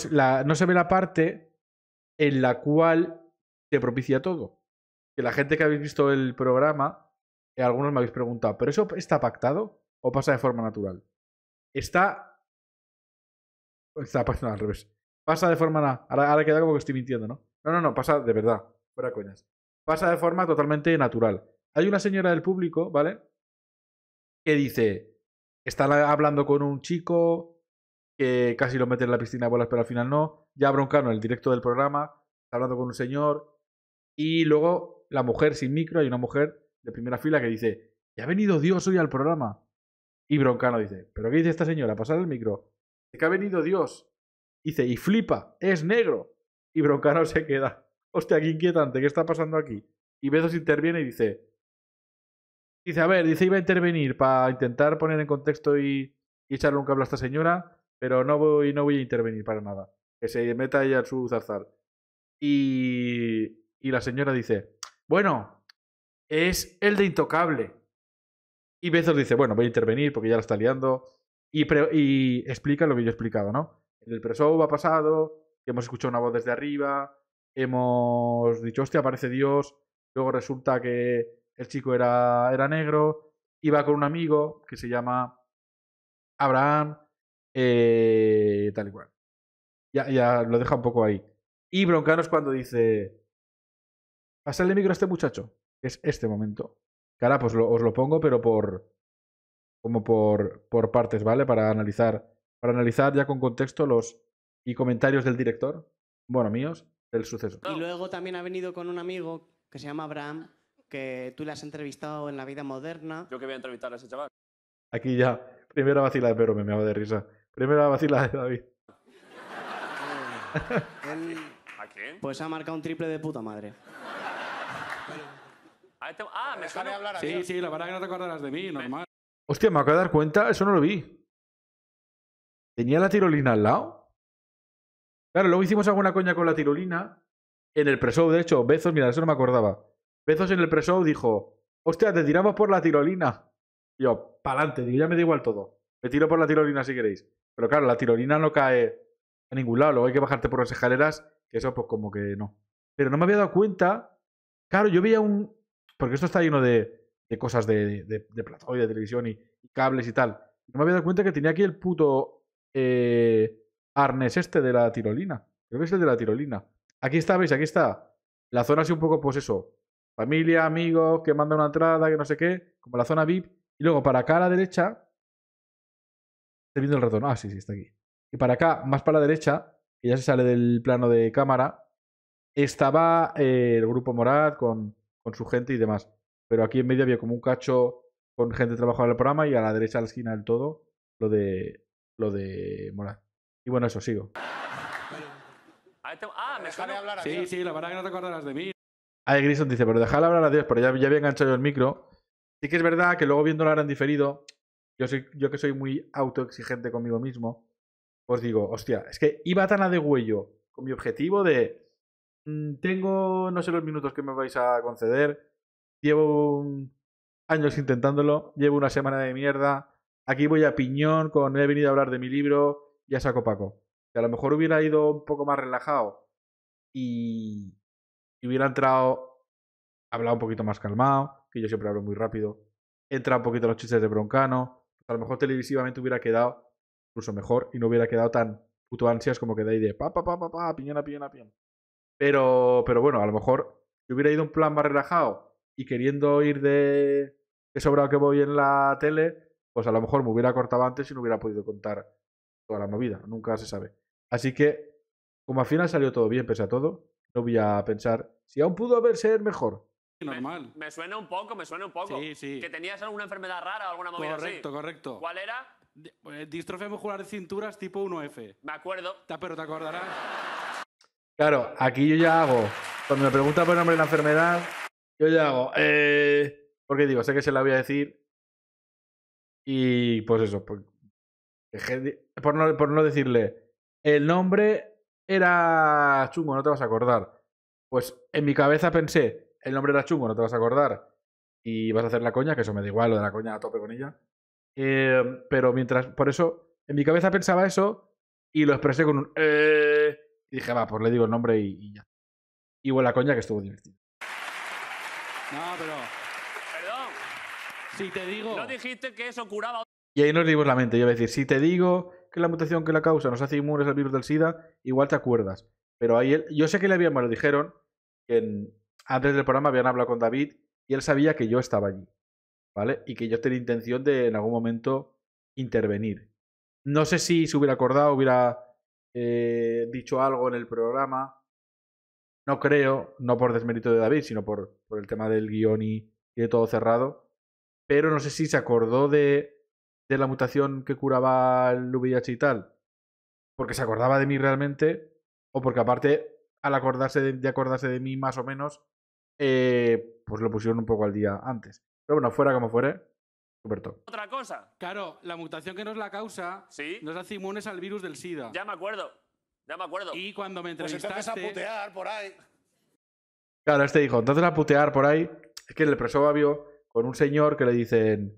no se ve la parte en la cual se propicia todo. Que la gente que habéis visto el programa, eh, algunos me habéis preguntado, ¿pero eso está pactado o pasa de forma natural? Está. Está pactado al revés. Pasa de forma. Ahora, ahora queda como que estoy mintiendo, ¿no? No, no, no, pasa de verdad. Fuera coñas pasa de forma totalmente natural. Hay una señora del público, ¿vale? Que dice, está hablando con un chico que casi lo mete en la piscina de bolas, pero al final no. Ya broncano en el directo del programa, está hablando con un señor. Y luego la mujer sin micro, hay una mujer de primera fila que dice, ya ha venido Dios hoy al programa. Y broncano dice, ¿pero qué dice esta señora? Pasar el micro. que ha venido Dios. Dice, y flipa, es negro. Y broncano se queda hostia, qué inquietante, ¿qué está pasando aquí? Y Bezos interviene y dice, dice, a ver, dice, iba a intervenir para intentar poner en contexto y, echarle un cable a esta señora, pero no voy, no voy a intervenir para nada. Que se meta ella en su zarzar. Y, y la señora dice, bueno, es el de intocable. Y Bezos dice, bueno, voy a intervenir porque ya la está liando. Y, y explica lo que yo he explicado, ¿no? En el preso ha pasado, que hemos escuchado una voz desde arriba, hemos dicho, hostia, aparece Dios, luego resulta que el chico era, era negro, iba con un amigo que se llama Abraham, eh, tal y cual. Ya, ya lo deja un poco ahí. Y Broncano cuando dice, pasarle micro a este muchacho, es este momento. Que pues os lo pongo, pero por como por, por partes, ¿vale? Para analizar, para analizar ya con contexto los y comentarios del director, bueno, míos, suceso. Y luego también ha venido con un amigo que se llama Abraham, que tú le has entrevistado en la vida moderna. Yo que voy a entrevistar a ese chaval. Aquí ya, primera vacila de Pero, me hago de risa. Primera vacila de David. ¿A quién? Pues ha marcado un triple de puta madre. Este- ah, me sale hablar a Sí, sí, la verdad que no te acordarás de mí, normal. Hostia, me acabo de dar cuenta, eso no lo vi. ¿Tenía la tirolina al lado? Claro, luego hicimos alguna coña con la tirolina. En el preso de hecho, Bezos, mira, eso no me acordaba. Bezos en el preso dijo: Hostia, te tiramos por la tirolina. yo, pa'lante, ya me da igual todo. Me tiro por la tirolina si queréis. Pero claro, la tirolina no cae a ningún lado. Luego hay que bajarte por las escaleras, que eso, pues como que no. Pero no me había dado cuenta. Claro, yo veía un. Porque esto está lleno de, de cosas de, de, de y de televisión y, y, cables y tal. No me había dado cuenta que tenía aquí el puto. Eh, Arnes este de la tirolina. Creo que es el de la tirolina. Aquí está, veis, aquí está. La zona así un poco, pues eso. Familia, amigos, que manda una entrada, que no sé qué. Como la zona VIP. Y luego para acá a la derecha. está viendo el ratón. Ah, sí, sí, está aquí. Y para acá, más para la derecha, que ya se sale del plano de cámara, estaba eh, el grupo Morad con, con su gente y demás. Pero aquí en medio había como un cacho con gente trabajando en el programa y a la derecha, a la esquina del todo, lo de, lo de Morad. Y bueno, eso, sigo. Ah, me hablar a Sí, sí, la verdad que no te acordarás de mí. Ah, Grison dice, pero dejad hablar a Dios, pero ya, había enganchado el micro. Sí que es verdad que luego viendo la en diferido, yo, soy, yo que soy muy autoexigente conmigo mismo, os digo, hostia, es que iba tan a de huello con mi objetivo de mm, tengo no sé los minutos que me vais a conceder, llevo años intentándolo, llevo una semana de mierda, aquí voy a piñón con he venido a hablar de mi libro, ya saco Paco. Que a lo mejor hubiera ido un poco más relajado y, hubiera entrado, hablado un poquito más calmado, que yo siempre hablo muy rápido, entra un poquito los chistes de broncano, pues a lo mejor televisivamente hubiera quedado incluso mejor y no hubiera quedado tan puto ansias como que de ahí de pa, pa, pa, pa, pa, piñona, piñona, piñona. Pero, pero bueno, a lo mejor si hubiera ido un plan más relajado y queriendo ir de, de sobrado que voy en la tele, pues a lo mejor me hubiera cortado antes y no hubiera podido contar a la movida, nunca se sabe. Así que, como al final salió todo bien, pese a todo, no voy a pensar si aún pudo haber ser mejor. Normal. Me, suena un poco, me suena un poco. Que tenías alguna enfermedad rara o alguna movida correcto, así. Correcto, correcto. ¿Cuál era? Eh, distrofia muscular de cinturas tipo 1F. Me acuerdo. Pero te acordarás. Claro, aquí yo ya hago. Cuando me pregunta por el nombre de la enfermedad, yo ya hago. Eh, porque digo, sé que se la voy a decir. Y pues eso, pues por no, decirle, el nombre era chungo, no te vas a acordar. Pues en mi cabeza pensé, el nombre era chungo, no te vas a acordar. Y vas a hacer la coña, que eso me da igual, lo de la coña a tope con ella. Em, pero mientras, por eso, en mi cabeza pensaba eso y lo expresé con un... Eh", dije, va, pues le digo el nombre y, ya. Y hubo la coña que estuvo divertido. No, pero... Perdón. Si te digo... No dijiste que eso curaba... Y ahí nos dimos la mente. Yo voy a decir, si te digo que la mutación que la causa nos hace inmunes al virus del SIDA, igual te acuerdas. Pero ahí él, yo sé que le habían, me lo dijeron, que antes del programa habían hablado con David y él sabía que yo estaba allí, ¿vale? Y que yo tenía intención de en algún momento intervenir. No sé si se hubiera acordado, hubiera eh, dicho algo en el programa. No creo, no por desmérito de David, sino por, por el tema del guión y de todo cerrado. Pero no sé si se acordó de, de la mutación que curaba el VIH y tal, porque se acordaba de mí realmente, o porque aparte, al acordarse de, acordarse de mí más o menos, eh, pues lo pusieron un poco al día antes. Pero bueno, fuera como fuere, super Otra cosa. Claro, la mutación que nos la causa ¿Sí? nos hace inmunes al virus del SIDA. Ya me acuerdo, ya me acuerdo. Y cuando me Pues entonces a putear por ahí. Claro, este dijo, entonces a putear por ahí, es que le preso vio con un señor que le dicen,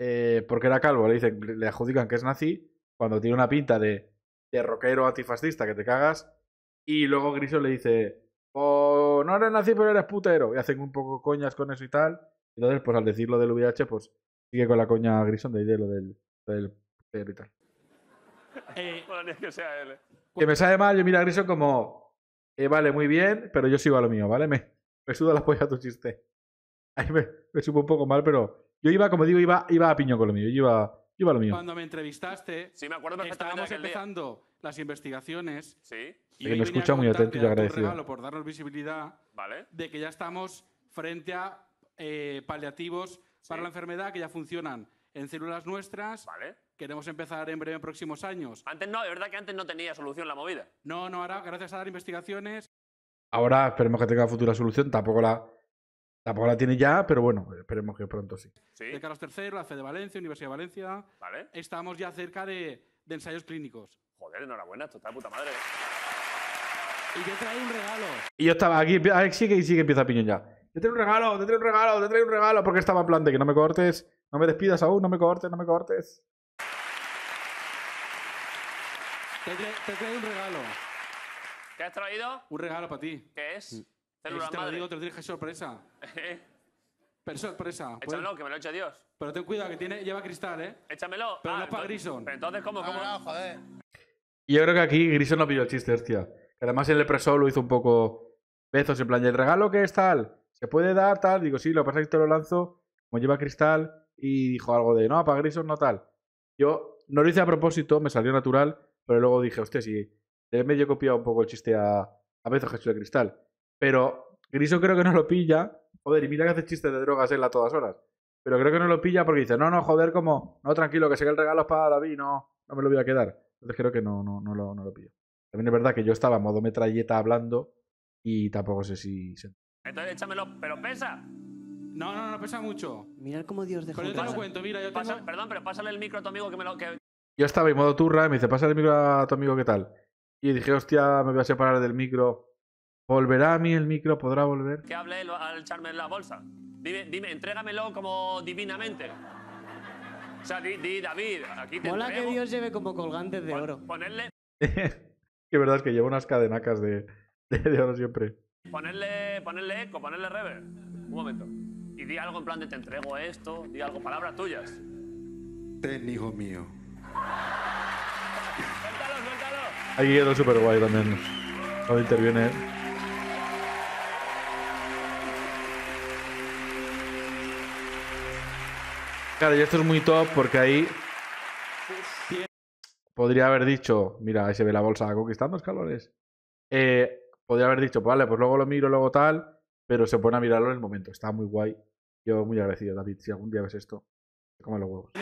eh, porque era calvo, le dicen, le adjudican que es nazi, cuando tiene una pinta de, de rockero antifascista que te cagas, y luego Griso le dice, oh, no eres nazi, pero eres putero, y hacen un poco coñas con eso y tal. Entonces, pues al decir lo del VIH pues sigue con la coña Grison de lo del, del Bueno, y tal. Eh, que, sea él. Eh. que me sale mal, yo mira a Grison como, vale, muy bien, pero yo sigo a lo mío, ¿vale? Me, me suda la polla tu chiste. Ahí me, me un poco mal, pero yo iba, como digo, iba, iba a piñón con lo mío. Yo iba, iba a lo mío. Cuando me entrevistaste, sí, me acuerdo estábamos empezando las investigaciones. Sí. Y me escucha muy atento y agradecido. por darnos visibilidad ¿Vale? de que ya estamos frente a eh, paliativos para la enfermedad que ya funcionan en células nuestras. Vale. Queremos empezar en breve en próximos años. Antes no, de verdad que antes no tenía solución la movida. No, no, ahora gracias a dar investigaciones. Ahora esperemos que tenga futura solución. Tampoco la, Tampoco la tiene ya, pero bueno, esperemos que pronto sí. De Carlos III, la de Valencia, Universidad de Valencia. Vale. Estamos ya cerca de, ensayos clínicos. Joder, enhorabuena, esto está puta madre. Eh. Y yo trae un regalo. Y yo estaba aquí, sí que, sí que empieza piñón ya. Te traigo un regalo, te traigo un regalo, te traigo un regalo, porque estaba en plan de que no me cortes, no me despidas aún, no me cortes, no me cortes. Te, traigo un regalo. ¿Qué has traído? Un regalo para ti. ¿Qué es? Mm te lo digo, te lo sorpresa. Eh. Pero sorpresa. Pues. Échamelo, que me lo eche Dios. Pero ten cuidado, que tiene, lleva cristal, ¿eh? Échamelo. Pero no ah, es para Grison. Pero entonces, ¿cómo? cómo? No, joder. Y yo creo que aquí Grison no pilló el chiste, hostia. Que además el lepresol lo hizo un poco bezos, en plan, ¿y el regalo que es tal? ¿Se puede dar tal? Digo, sí, lo que pasa que te lo lanzo, como lleva cristal, y dijo algo de, no, para Grison no tal. Yo no lo hice a propósito, me salió natural, pero luego dije, hostia, si He medio copiado un poco el chiste a, a bezos de cristal. Pero Griso creo que no lo pilla. Joder, y mira que hace chistes de drogas él a todas horas. Pero creo que no lo pilla porque dice, no, no, joder, como, no, tranquilo, que sé que el regalo es para David, no, no me lo voy a quedar. Entonces creo que no, no, no lo, no lo También es verdad que yo estaba en modo metralleta hablando y tampoco sé si... Entonces échamelo, pero pesa. No, no, no pesa mucho. Mirad cómo Dios dejó. Pero yo te lo cuento, mira, yo tengo... Perdón, pero pásale el micro a tu amigo que me lo... Yo estaba en modo turra y me dice, pásale el micro a tu amigo, ¿qué tal? Y dije, hostia, me voy a separar del micro ¿Volverá a mí el micro? ¿Podrá volver? Que hable al echarme en la bolsa. Dime, dime, entrégamelo como divinamente. O sea, di, David, aquí te Mola que Dios lleve como colgantes de oro. Ponerle... que verdad es que llevo unas cadenacas de, oro siempre. Ponerle, ponerle eco, ponerle reverb. Un momento. Y di algo en plan de te entrego esto, di algo, palabras tuyas. Ten, hijo mío. suéltalo, suéltalo. Aquí quedó súper guay también. Cuando interviene Claro, y esto es muy top porque ahí podría haber dicho, mira, ahí se ve la bolsa conquistando calores. Eh, podría haber dicho, pues vale, pues luego lo miro, luego tal, pero se pone a mirarlo en el momento. Está muy guay. Yo muy agradecido, David. Si algún día ves esto, come los huevos.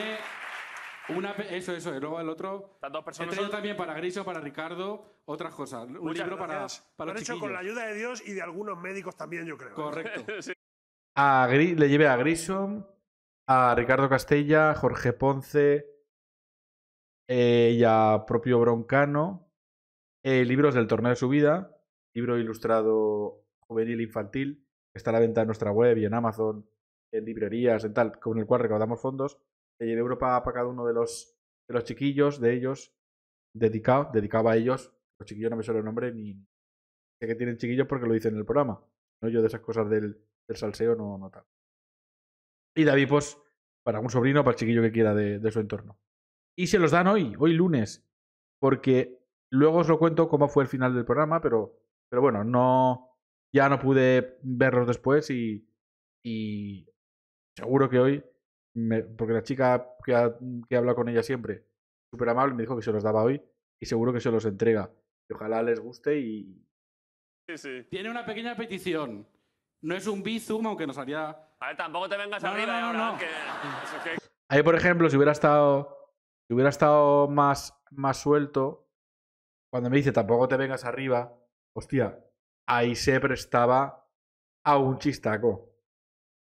Una, eso, eso. Y luego el otro. dos personas. también para Griso, para Ricardo, otras cosas. Un libro gracias. para, Lo han hecho con la ayuda de Dios y de algunos médicos también, yo creo. Correcto. le llevé a Griso, a Ricardo Castella, Jorge Ponce eh, y a propio Broncano. Eh, libros del torneo de su vida, libro ilustrado juvenil e infantil, que está a la venta en nuestra web y en Amazon, en librerías, en tal, con el cual recaudamos fondos. y en Europa para cada uno de los, de los chiquillos, de ellos, dedicado, dedicado a ellos. Los chiquillos no me suelen el nombre ni sé que tienen chiquillos porque lo dicen en el programa. No yo de esas cosas del, salseo no, no tal. Y David, pues, para un sobrino, para el chiquillo que quiera de, su entorno. Y se los dan hoy, hoy lunes, porque luego os lo cuento cómo fue el final del programa, pero, pero bueno, no, ya no pude verlos después y, y seguro que hoy, porque la chica que, habla con ella siempre, súper amable, me dijo que se los daba hoy y seguro que se los entrega. Y ojalá les guste y... Tiene una pequeña petición. No es un Bizum, aunque nos haría. A ver, tampoco te vengas no, arriba no, ¿eh? Ahí, por ejemplo, si hubiera estado. Si hubiera estado más, más suelto. Cuando me dice tampoco te vengas arriba. Hostia, ahí se prestaba a un chistaco.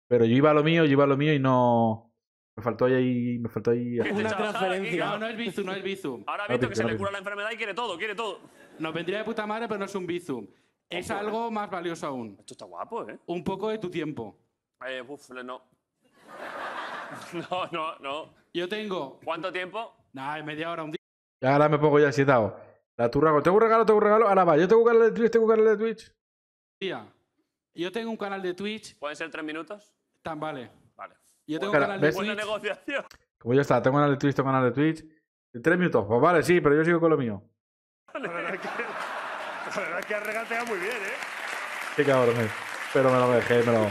Pero yo iba a lo mío, yo iba a lo mío y no. Me faltó ahí. Me faltó ahí. Una transferencia. No, no es Bizum, no es Bizum. Ahora ha visto que se le cura la enfermedad y quiere todo, quiere todo. Nos vendría de puta madre, pero no es un Bizum. Es ¿eh? algo más valioso aún. Esto está guapo, ¿eh? Un poco de tu tiempo. Eh, uf, no. no, no, no. Yo tengo. ¿Cuánto tiempo? Nada, media hora, un día. Ya ahora me pongo ya excitado. La turraco. Tengo un regalo, tengo un regalo. Ahora va, yo tengo un canal de Twitch, tengo un canal de Twitch. Tía, yo tengo un canal de Twitch. ¿Pueden ser tres minutos? Tan vale. Vale. Yo tengo un canal de Twitch. Buena negociación. Como ya está, tengo un canal de Twitch, tengo un canal de Twitch. tres minutos. Pues vale, sí, pero yo sigo con lo mío. Vale, la verdad es que has regateado muy bien, ¿eh? Qué cabrón Pero me lo dejé, me lo.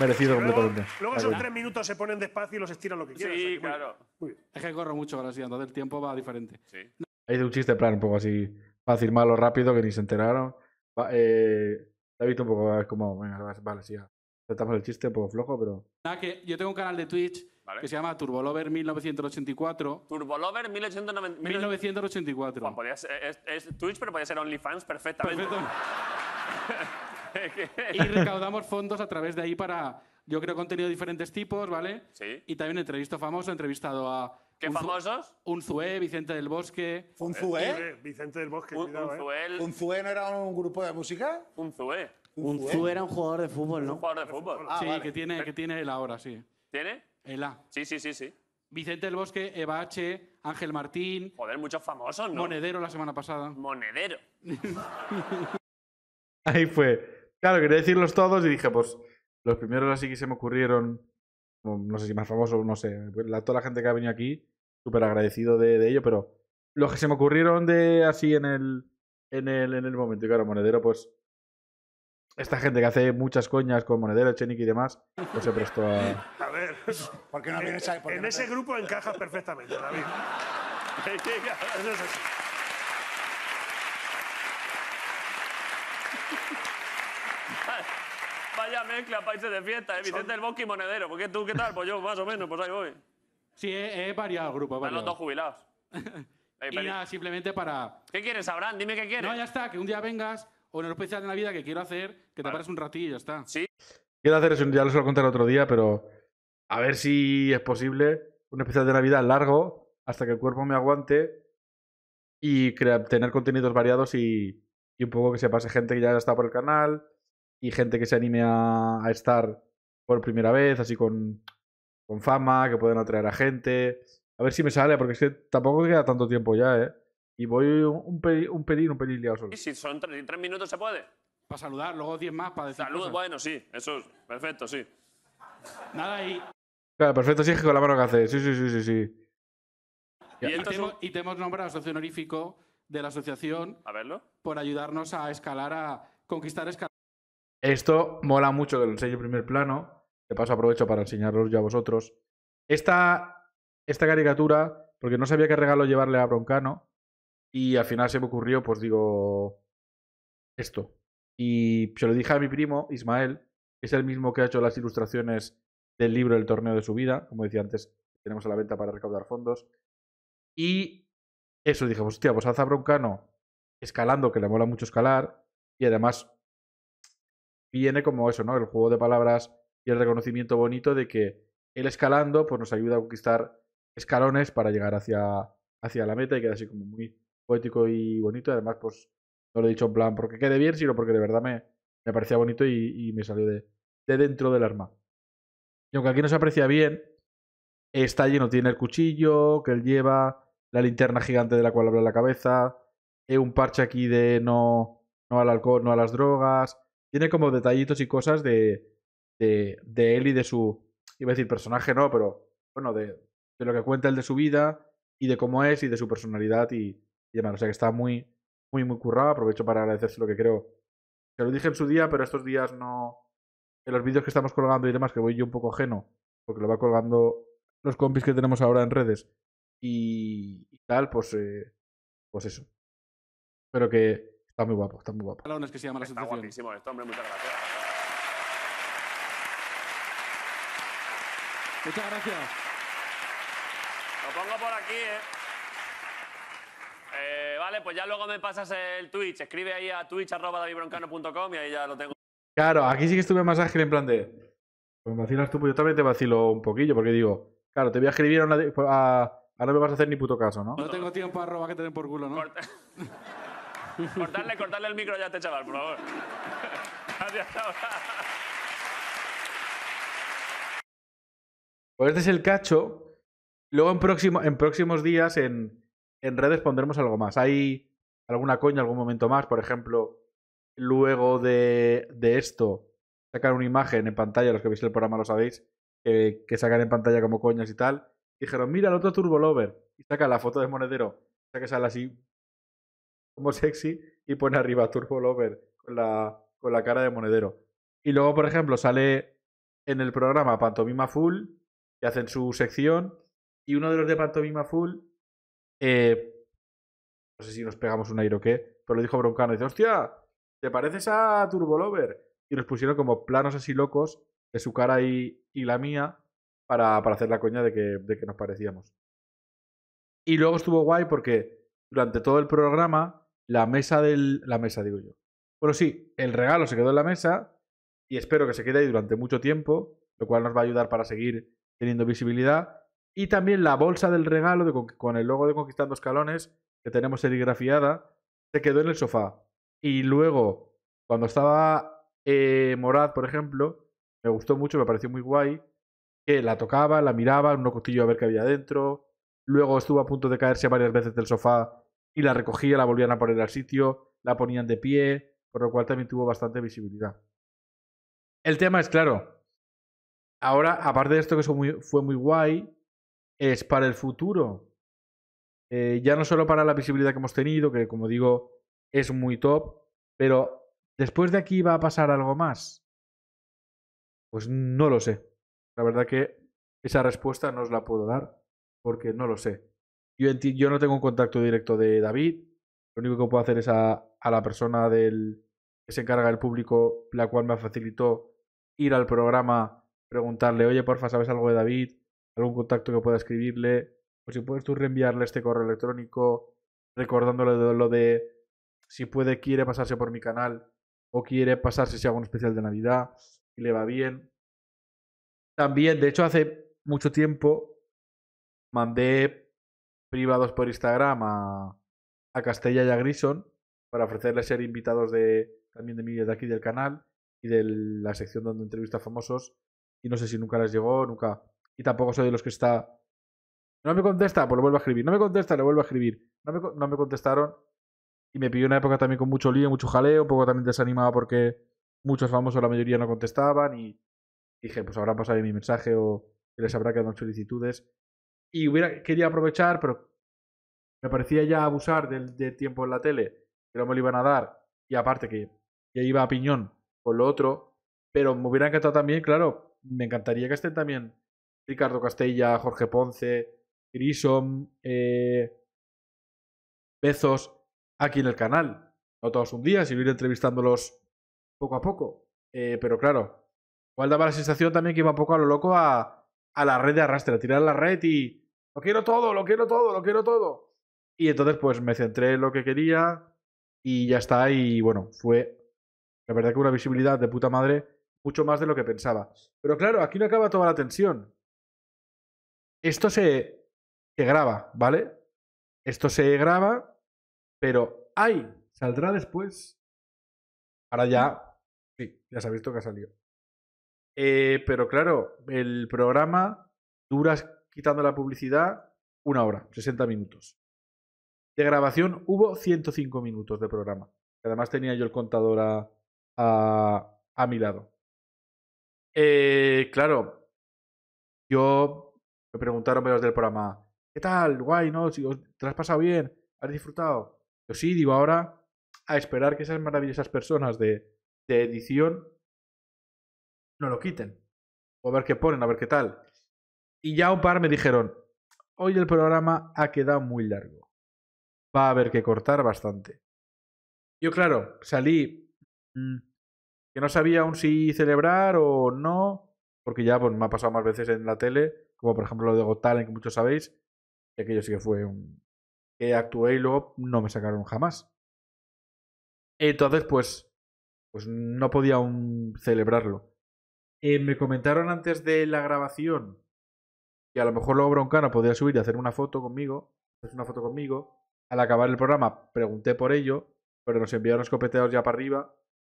Merecido completamente. Luego esos tres minutos se ponen despacio y los estiran lo que quieran. Sí, claro. Es que corro mucho ahora sí, entonces el tiempo va diferente. Sí. Hice un chiste plan un poco así fácil, malo, rápido, que ni se enteraron. eh, he visto un poco es como, venga, vale, sí, aceptamos el chiste un poco flojo, pero... Nada, que yo tengo un canal de Twitch que se llama Turbolover 1984. Turbolover 1984. es, Twitch, pero podía ser OnlyFans perfectamente. Y recaudamos fondos a través de ahí para, yo creo, contenido de diferentes tipos, ¿vale? Sí. Y también entrevisto famoso, he entrevistado a... ¿Qué famosos? Un Zue, Vicente del Bosque... ¿Unzué? Eh, Vicente del Bosque, ¿Unzué eh. no era un grupo de música? Zue, Un era un jugador de fútbol, ¿no? un jugador de fútbol. Ah, sí, que tiene, que tiene él ahora, sí. ¿Tiene? Ela. Sí, sí, sí, sí. Vicente del Bosque, Eva H., Ángel Martín. Joder, muchos famosos, ¿no? Monedero la semana pasada. Monedero. Ahí fue. Claro, quería decirlos todos y dije, pues los primeros así que se me ocurrieron, no sé si más famosos, no sé, la, toda la gente que ha venido aquí, súper agradecido de, de, ello, pero los que se me ocurrieron de así en el, en el, en el momento, y claro, Monedero, pues esta gente que hace muchas coñas con Monedero, Chenik y demás, pues se prestó a. A ver, ¿por qué no vienes ahí? en ese grupo encajas perfectamente, David. Vaya mezcla, países de fiesta, ¿eh? Vicente del Bosque y Monedero. ¿Por qué tú qué tal? Pues yo, más o menos, pues ahí voy. Sí, he, he variado grupo. Están los dos jubilados. y nada, simplemente para. ¿Qué quieres, Abraham? Dime qué quieres. No, ya está, que un día vengas o en el especial de Navidad que quiero hacer, que te pares un ratillo y ya está. Sí. Quiero hacer, ya lo suelo contar el otro día, pero a ver si es posible, un especial de Navidad largo, hasta que el cuerpo me aguante y tener contenidos variados y, un poco que se pase gente que ya está por el canal y gente que se anime a, estar por primera vez, así con, con fama, que puedan atraer a gente. A ver si me sale, porque es que tampoco queda tanto tiempo ya, ¿eh? Y voy un, pelín, un pelín, un liado Y si son tres, minutos se puede. Para saludar, luego diez más para decir. Salud, bueno, sí, eso es perfecto, sí. Nada, ahí. Claro, perfecto, sí, con la mano que hace. Sí, sí, sí, sí. sí. Y, tenemos te hemos, y nombrado socio honorífico de la asociación. A verlo. Por ayudarnos a escalar, a conquistar escalar. Esto mola mucho que lo enseño en primer plano. De paso, aprovecho para enseñarlos ya a vosotros. Esta, esta caricatura, porque no sabía qué regalo llevarle a Broncano, y al final se me ocurrió, pues digo, esto. Y se lo dije a mi primo, Ismael, es el mismo que ha hecho las ilustraciones del libro del torneo de su vida, como decía antes, tenemos a la venta para recaudar fondos. Y eso, dije, pues hostia, pues alza broncano escalando, que le mola mucho escalar, y además viene como eso, ¿no? El juego de palabras y el reconocimiento bonito de que él escalando, pues nos ayuda a conquistar escalones para llegar hacia, hacia la meta y queda así como muy poético y bonito. Además, pues no lo he dicho en plan porque quede bien, sino porque de verdad me, me parecía bonito y, me salió de, de, dentro del arma. Y aunque aquí no se aprecia bien, está lleno, tiene el cuchillo que él lleva, la linterna gigante de la cual habla la cabeza, eh, un parche aquí de no, no al alcohol, no a las drogas. Tiene como detallitos y cosas de, de, él y de su, iba a decir personaje, no, pero bueno, de, de lo que cuenta él de su vida y de cómo es y de su personalidad y, y O sea que está muy, muy, muy currado. Aprovecho para agradecerse lo que creo. Se lo dije en su día, pero estos días no. En los vídeos que estamos colgando y demás, que voy yo un poco ajeno, porque lo va colgando los compis que tenemos ahora en redes y, tal, pues, eh, pues eso. Pero que está muy guapo, está muy guapo. Es que se llama la está esto, hombre, muchas gracias. Muchas gracias. Lo pongo por aquí, ¿eh? ¿vale? Pues ya luego me pasas el Twitch. Escribe ahí a twitch.davidbroncano.com y ahí ya lo tengo. Claro, aquí sí que estuve más ágil en plan de. Pues me vacilas tú, pues yo también te vacilo un poquillo, porque digo, claro, te voy a escribir a una. Pues, no me vas a hacer ni puto caso, ¿no? No tengo tiempo a robar que te den por culo, ¿no? cortarle, el micro ya te chaval, por favor. Gracias, chaval. Pues este es el cacho. Luego en, próximo, en próximos días, en, en redes pondremos algo más. Hay alguna coña, algún momento más, por ejemplo, luego de, esto, sacar una imagen en pantalla, los que veis el programa lo sabéis, que sacan en pantalla como coñas y tal. Dijeron, mira el otro Turbo Lover. Y saca la foto de Monedero, ya que sale así como sexy y pone arriba Turbo Lover con la, con la cara de Monedero. Y luego, por ejemplo, sale en el programa Pantomima Full, que hacen su sección, y uno de los de Pantomima Full eh, no sé si nos pegamos un aire o qué, pero lo dijo Broncano. Dice, hostia, ¿te pareces a Turbolover Y nos pusieron como planos así locos de su cara y, la mía para, para, hacer la coña de que, de que nos parecíamos. Y luego estuvo guay porque durante todo el programa, la mesa del. La mesa, digo yo. Bueno, sí, el regalo se quedó en la mesa y espero que se quede ahí durante mucho tiempo, lo cual nos va a ayudar para seguir teniendo visibilidad. Y también la bolsa del regalo con, el logo de Conquistando Escalones, que tenemos serigrafiada, se quedó en el sofá. Y luego, cuando estaba eh, Morad, por ejemplo, me gustó mucho, me pareció muy guay, que la tocaba, la miraba, un costillo a ver qué había dentro. Luego estuvo a punto de caerse varias veces del sofá y la recogía, la volvían a poner al sitio, la ponían de pie, por lo cual también tuvo bastante visibilidad. El tema es claro. Ahora, aparte de esto que fue muy guay, es para el futuro. Eh, ya no solo para la visibilidad que hemos tenido, que como digo, es muy top, pero después de aquí va a pasar algo más. Pues no lo sé. La verdad que esa respuesta no os la puedo dar porque no lo sé. Yo, yo no tengo un contacto directo de David. Lo único que puedo hacer es a, a la persona del, que se encarga del público, la cual me facilitó ir al programa, preguntarle, oye, porfa, ¿sabes algo de David? algún contacto que pueda escribirle, o si puedes tú reenviarle este correo electrónico recordándole de lo de si puede, quiere pasarse por mi canal o quiere pasarse si hago un especial de Navidad y le va bien. También, de hecho, hace mucho tiempo mandé privados por Instagram a, a Castella y a Grison para ofrecerles ser invitados de, también de mí, de aquí del canal y de la sección donde entrevista famosos. Y no sé si nunca les llegó, nunca, y tampoco soy de los que está... No me contesta, pues lo vuelvo a escribir. No me contesta, lo vuelvo a escribir. No me, contestaron. Y me pidió una época también con mucho lío, mucho jaleo, un poco también desanimado porque muchos famosos, la mayoría, no contestaban. Y dije, pues habrá pasado mi mensaje o que les habrá quedado solicitudes. Y hubiera quería aprovechar, pero me parecía ya abusar del, tiempo en la tele, que no me lo iban a dar. Y aparte que iba a piñón con lo otro. Pero me hubiera encantado también, claro, me encantaría que estén también Ricardo Castella, Jorge Ponce, Grisom, eh, Bezos, aquí en el canal. No todos un día, sino ir entrevistándolos poco a poco. Eh, pero claro, igual daba la sensación también que iba un poco a lo loco a, a la red de arrastre, a tirar la red y lo quiero todo, lo quiero todo, lo quiero todo. Y entonces pues me centré en lo que quería y ya está. Y bueno, fue la verdad que una visibilidad de puta madre, mucho más de lo que pensaba. Pero claro, aquí no acaba toda la tensión. Esto se, graba, ¿vale? Esto se graba, pero ¡ay! Saldrá después. Ahora ya, sí, ya se ha visto que ha salido. Eh, pero claro, el programa dura quitando la publicidad una hora, 60 minutos. De grabación hubo 105 minutos de programa. Además tenía yo el contador a, a, a mi lado. Eh, claro, yo me preguntaron los del programa, ¿qué tal? Guay, ¿no? Si ¿Te has pasado bien? ¿Has disfrutado? Yo sí, digo, ahora a esperar que esas maravillosas personas de, de edición no lo quiten. O a ver qué ponen, a ver qué tal. Y ya un par me dijeron, hoy el programa ha quedado muy largo. Va a haber que cortar bastante. Yo, claro, salí mm, que no sabía aún si celebrar o no, porque ya pues, me ha pasado más veces en la tele como por ejemplo lo de Got que muchos sabéis, que aquello sí que fue un... que actué y luego no me sacaron jamás. Entonces, pues, pues no podía aún celebrarlo. Eh, me comentaron antes de la grabación que a lo mejor luego Broncano podía subir y hacer una foto conmigo, hacer una foto conmigo. Al acabar el programa pregunté por ello, pero nos enviaron escopeteados ya para arriba,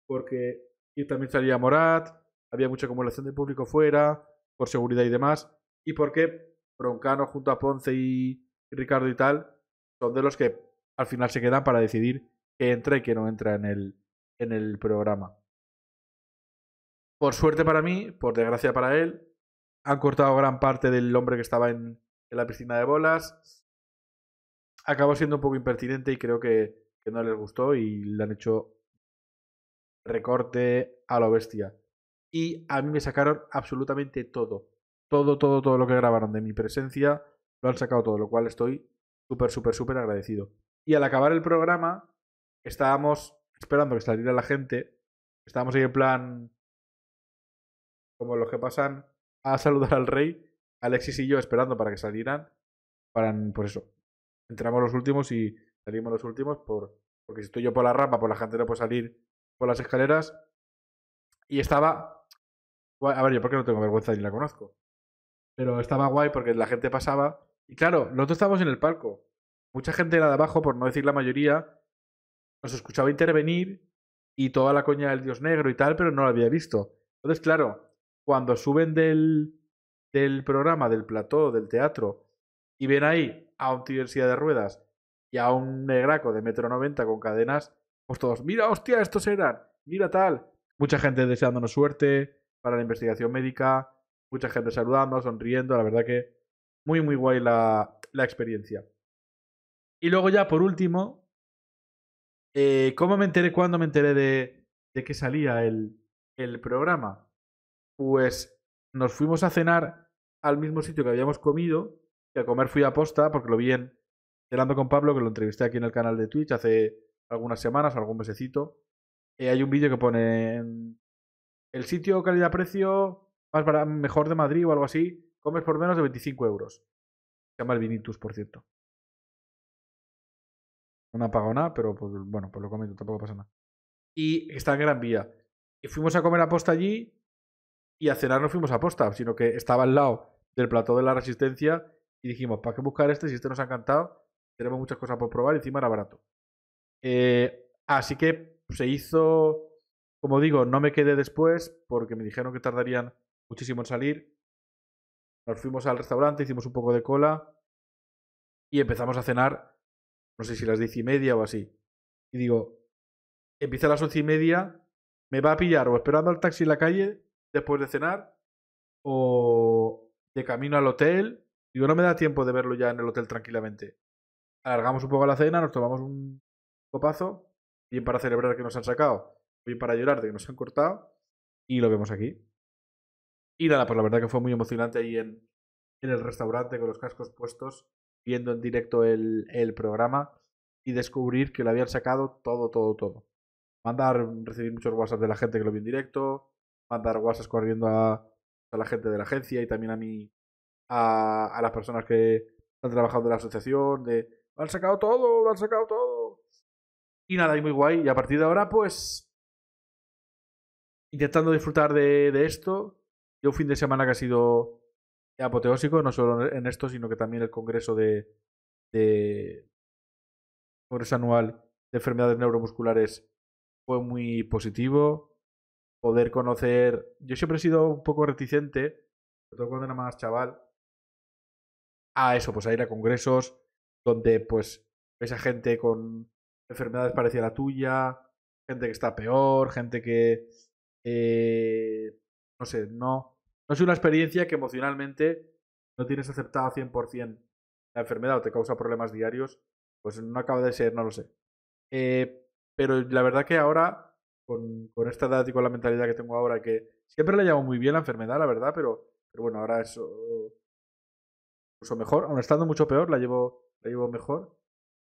porque también salía Morat, había mucha acumulación de público fuera, por seguridad y demás y porque Broncano junto a Ponce y Ricardo y tal son de los que al final se quedan para decidir que entra y que no entra en el, en el programa. Por suerte para mí, por desgracia para él, han cortado gran parte del hombre que estaba en, la piscina de bolas. Acabó siendo un poco impertinente y creo que, no les gustó y le han hecho recorte a la bestia. Y a mí me sacaron absolutamente todo. Todo, todo, todo lo que grabaron de mi presencia lo han sacado todo, lo cual estoy súper, súper, súper agradecido. Y al acabar el programa, estábamos esperando que saliera la gente. Estábamos ahí en plan. Como los que pasan a saludar al rey. Alexis y yo esperando para que salieran. Para, por pues eso. Entramos los últimos y salimos los últimos. Por, porque si estoy yo por la rampa, por pues la gente no puedo salir por las escaleras. Y estaba. A ver, yo porque no tengo vergüenza ni la conozco. Pero estaba guay porque la gente pasaba. Y claro, nosotros estábamos en el palco. Mucha gente era de abajo, por no decir la mayoría. Nos escuchaba intervenir y toda la coña del Dios Negro y tal, pero no lo había visto. Entonces, claro, cuando suben del, del programa, del plató, del teatro, y ven ahí a un tío de ruedas y a un negraco de metro noventa con cadenas, pues todos, mira, hostia, estos eran, mira tal. Mucha gente deseándonos suerte para la investigación médica, mucha gente saludando, sonriendo, la verdad que muy, muy guay la, experiencia. Y luego ya, por último, eh, ¿cómo me enteré, cuándo me enteré de, de que salía el, el programa? Pues nos fuimos a cenar al mismo sitio que habíamos comido, Y a comer fui a posta, porque lo vi en Cenando con Pablo, que lo entrevisté aquí en el canal de Twitch hace algunas semanas, algún mesecito. Eh, hay un vídeo que pone el sitio calidad-precio más para mejor de Madrid o algo así, comes por menos de 25 euros. Se llama el Vinitus, por cierto. No pagona, pagado nada, pero pues, bueno, pues lo comento, tampoco pasa nada. Y está en Gran Vía. Y fuimos a comer a posta allí y a cenar no fuimos a posta, sino que estaba al lado del plató de la Resistencia y dijimos, pues, ¿para qué buscar este si este nos ha encantado? Tenemos muchas cosas por probar y encima era barato. Eh, así que se hizo, como digo, no me quedé después porque me dijeron que tardarían muchísimo en salir. Nos fuimos al restaurante, hicimos un poco de cola y empezamos a cenar, no sé si las diez y media o así. Y digo, empieza a las once y media, me va a pillar o esperando al taxi en la calle después de cenar o de camino al hotel. Digo, no me da tiempo de verlo ya en el hotel tranquilamente. Alargamos un poco la cena, nos tomamos un copazo, bien para celebrar que nos han sacado, bien para llorar de que nos han cortado y lo vemos aquí. Y nada, pues la verdad que fue muy emocionante ahí en, en el restaurante con los cascos puestos, viendo en directo el, el programa y descubrir que lo habían sacado todo, todo, todo. Mandar, recibir muchos WhatsApp de la gente que lo vi en directo, mandar WhatsApp corriendo a, a, la gente de la agencia y también a mí, a, a las personas que han trabajado en la asociación, de, lo han sacado todo, lo han sacado todo. Y nada, y muy guay. Y a partir de ahora, pues, intentando disfrutar de, de esto, un fin de semana que ha sido apoteósico, no solo en esto, sino que también el congreso de, de congreso anual de enfermedades neuromusculares fue muy positivo. Poder conocer. Yo siempre he sido un poco reticente, sobre todo cuando era más chaval, a eso, pues a ir a congresos donde pues esa gente con enfermedades a la tuya, gente que está peor, gente que, eh, no sé, no, no es una experiencia que emocionalmente no tienes aceptada 100% la enfermedad o te causa problemas diarios, pues no acaba de ser, no lo sé. Eh, pero la verdad que ahora, con, esta edad y con la mentalidad que tengo ahora, que siempre la llevo muy bien la enfermedad, la verdad, pero, pero bueno, ahora eso uh, incluso mejor, aún estando mucho peor, la llevo, la llevo mejor.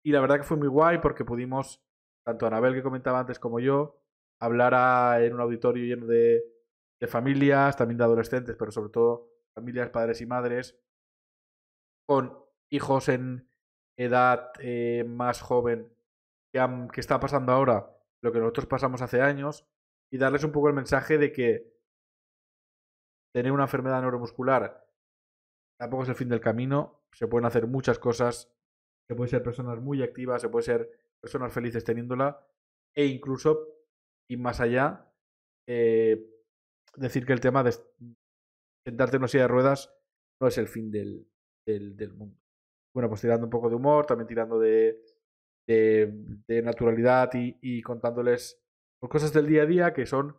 Y la verdad que fue muy guay porque pudimos, tanto Anabel que comentaba antes como yo, hablar en un auditorio lleno de, de familias, también de adolescentes, pero sobre todo familias, padres y madres, con hijos en edad eh, más joven que, han, está pasando ahora lo que nosotros pasamos hace años y darles un poco el mensaje de que tener una enfermedad neuromuscular tampoco es el fin del camino, se pueden hacer muchas cosas, se pueden ser personas muy activas, se pueden ser personas felices teniéndola e incluso, y más allá, eh, decir que el tema de sentarte en una silla de ruedas no es el fin del, mundo. Bueno, pues tirando un poco de humor, también tirando de, de, naturalidad y, contándoles pues, cosas del día a día que son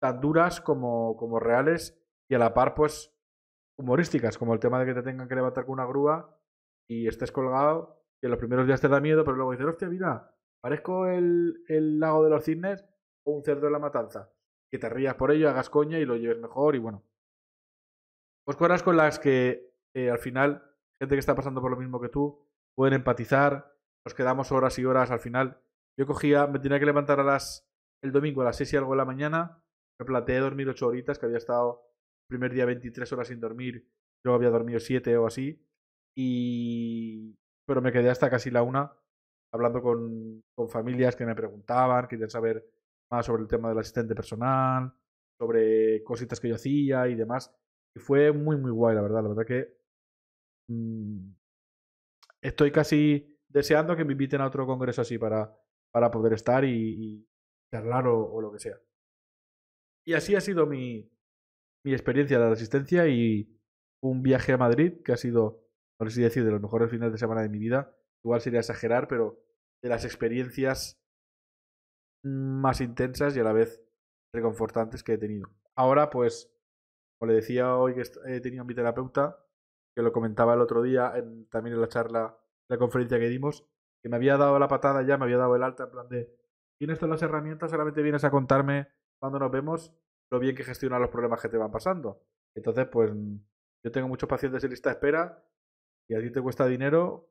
tan duras como, como reales y a la par, pues, humorísticas, como el tema de que te tengan que levantar con una grúa y estés colgado, y en los primeros días te da miedo, pero luego dices, hostia, mira, parezco el, el lago de los cisnes o un cerdo en la matanza que te rías por ello, hagas coña y lo lleves mejor y bueno. os cosas con las que eh, al final gente que está pasando por lo mismo que tú pueden empatizar, nos quedamos horas y horas al final. Yo cogía, me tenía que levantar a las el domingo a las 6 y algo de la mañana, me planteé dormir ocho horitas, que había estado el primer día 23 horas sin dormir, Yo había dormido siete o así, y... pero me quedé hasta casi la una hablando con, con familias que me preguntaban, querían saber más sobre el tema del asistente personal, sobre cositas que yo hacía y demás. Y fue muy, muy guay, la verdad. La verdad que mm, estoy casi deseando que me inviten a otro congreso así para, para poder estar y, y charlar o, lo que sea. Y así ha sido mi, experiencia de la asistencia y un viaje a Madrid que ha sido, por así decir, de los mejores fines de semana de mi vida. Igual sería exagerar, pero de las experiencias más intensas y a la vez reconfortantes que he tenido. Ahora, pues, como le decía hoy que he tenido a mi terapeuta, que lo comentaba el otro día también en la charla, la conferencia que dimos, que me había dado la patada ya, me había dado el alta en plan de, tienes todas las herramientas, solamente vienes a contarme cuando nos vemos lo bien que gestiona los problemas que te van pasando. Entonces, pues, yo tengo muchos pacientes en lista de espera y a ti te cuesta dinero,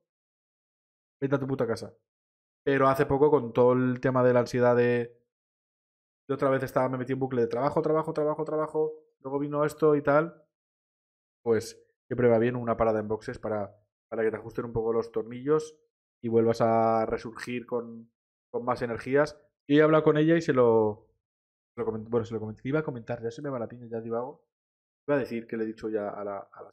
vete a tu puta casa. Pero hace poco, con todo el tema de la ansiedad de. otra vez estaba, me metí en bucle de trabajo, trabajo, trabajo, trabajo. Luego vino esto y tal. Pues siempre va bien una parada en boxes para, que te ajusten un poco los tornillos y vuelvas a resurgir con, más energías. Y he hablado con ella y se lo. comenté, bueno, se lo comenté. Iba a comentar, ya se me va la piña, ya divago. Iba a decir que le he dicho ya a la, a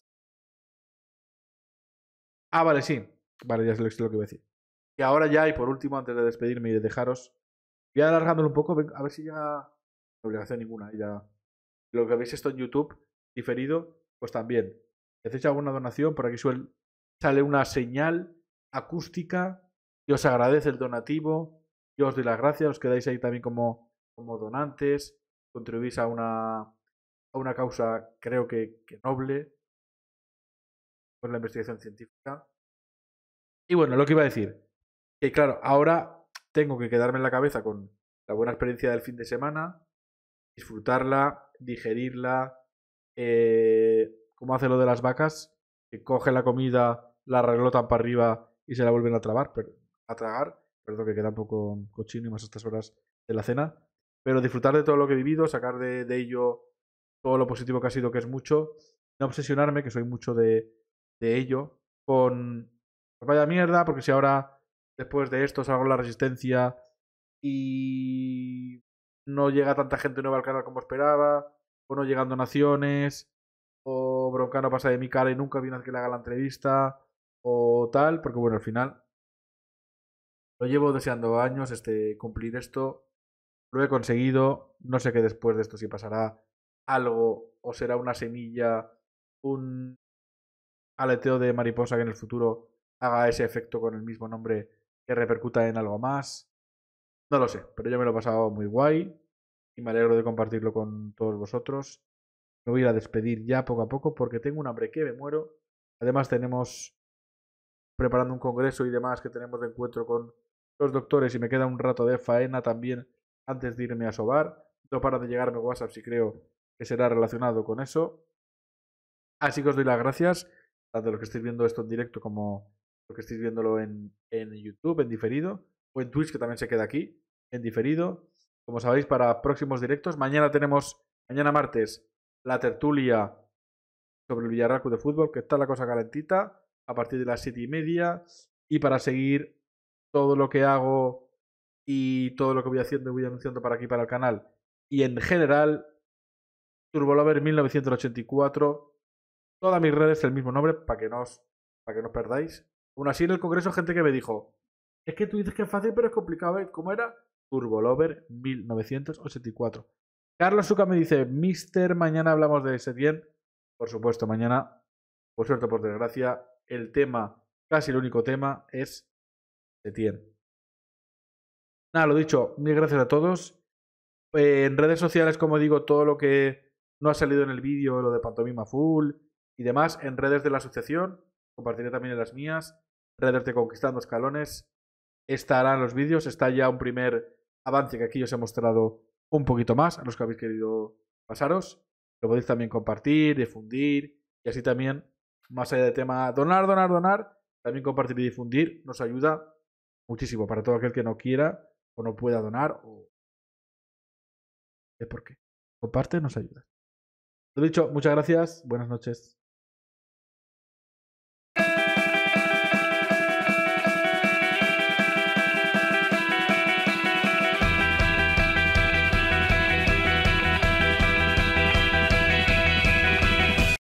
Ah, vale, sí. Vale, ya es lo que iba a decir. Y ahora ya, y por último, antes de despedirme y de dejaros, voy alargándolo un poco, a ver si ya. Obligación ninguna, ya. Lo que habéis esto en YouTube, diferido, pues también. Si hacéis alguna donación, por aquí sale una señal acústica y os agradece el donativo. Yo os doy las gracias, os quedáis ahí también como, como donantes, contribuís a una, a una causa, creo que noble, con pues la investigación científica. Y bueno, lo que iba a decir, y claro, ahora tengo que quedarme en la cabeza con la buena experiencia del fin de semana, disfrutarla, digerirla, eh, como hace lo de las vacas, que coge la comida, la reglotan para arriba y se la vuelven a tragar, pero, a tragar, perdón que queda un poco cochino y más estas horas de la cena, pero disfrutar de todo lo que he vivido, sacar de, ello todo lo positivo que ha sido, que es mucho, no obsesionarme, que soy mucho de, ello, con pues vaya mierda, porque si ahora después de esto salgo la resistencia y no llega tanta gente nueva al canal como esperaba, o no llegan donaciones, o Broncano pasa de mi cara y nunca viene a que le haga la entrevista, o tal, porque bueno, al final lo llevo deseando años este, cumplir esto, lo he conseguido, no sé qué después de esto si pasará algo o será una semilla, un aleteo de mariposa que en el futuro haga ese efecto con el mismo nombre que repercuta en algo más. No lo sé, pero yo me lo he pasado muy guay y me alegro de compartirlo con todos vosotros. Me voy a, despedir ya poco a poco porque tengo un hambre que me muero. Además tenemos preparando un congreso y demás que tenemos de encuentro con los doctores y me queda un rato de faena también antes de irme a sobar. No para de llegarme WhatsApp si creo que será relacionado con eso. Así que os doy las gracias, tanto los que estéis viendo esto en directo como lo que estéis viéndolo en, en YouTube, en diferido, o en Twitch, que también se queda aquí, en diferido. Como sabéis, para próximos directos, mañana tenemos, mañana martes, la tertulia sobre el Villarreal de Fútbol, que está la cosa calentita, a partir de las siete y media. Y para seguir todo lo que hago y todo lo que voy haciendo voy anunciando para aquí, para el canal, y en general, Turbolover 1984, todas mis redes el mismo nombre, para que, no os, para que no os perdáis. Aún así, en el Congreso, gente que me dijo: Es que tú dices que es fácil, pero es complicado. ¿eh? ¿Cómo era? Turbo Lover 1984. Carlos Suca me dice: Mister, mañana hablamos de Setien. Por supuesto, mañana, por suerte, por desgracia, el tema, casi el único tema, es Setien. Nada, lo dicho, mil gracias a todos. En redes sociales, como digo, todo lo que no ha salido en el vídeo, lo de Pantomima Full y demás, en redes de la asociación, compartiré también en las mías. Rederte Conquistando Escalones, estarán los vídeos, está ya un primer avance que aquí os he mostrado un poquito más, a los que habéis querido pasaros. Lo podéis también compartir, difundir y así también, más allá del tema donar, donar, donar, también compartir y difundir nos ayuda muchísimo para todo aquel que no quiera o no pueda donar o... ¿De por qué? Comparte, nos ayuda. Lo dicho, muchas gracias, buenas noches.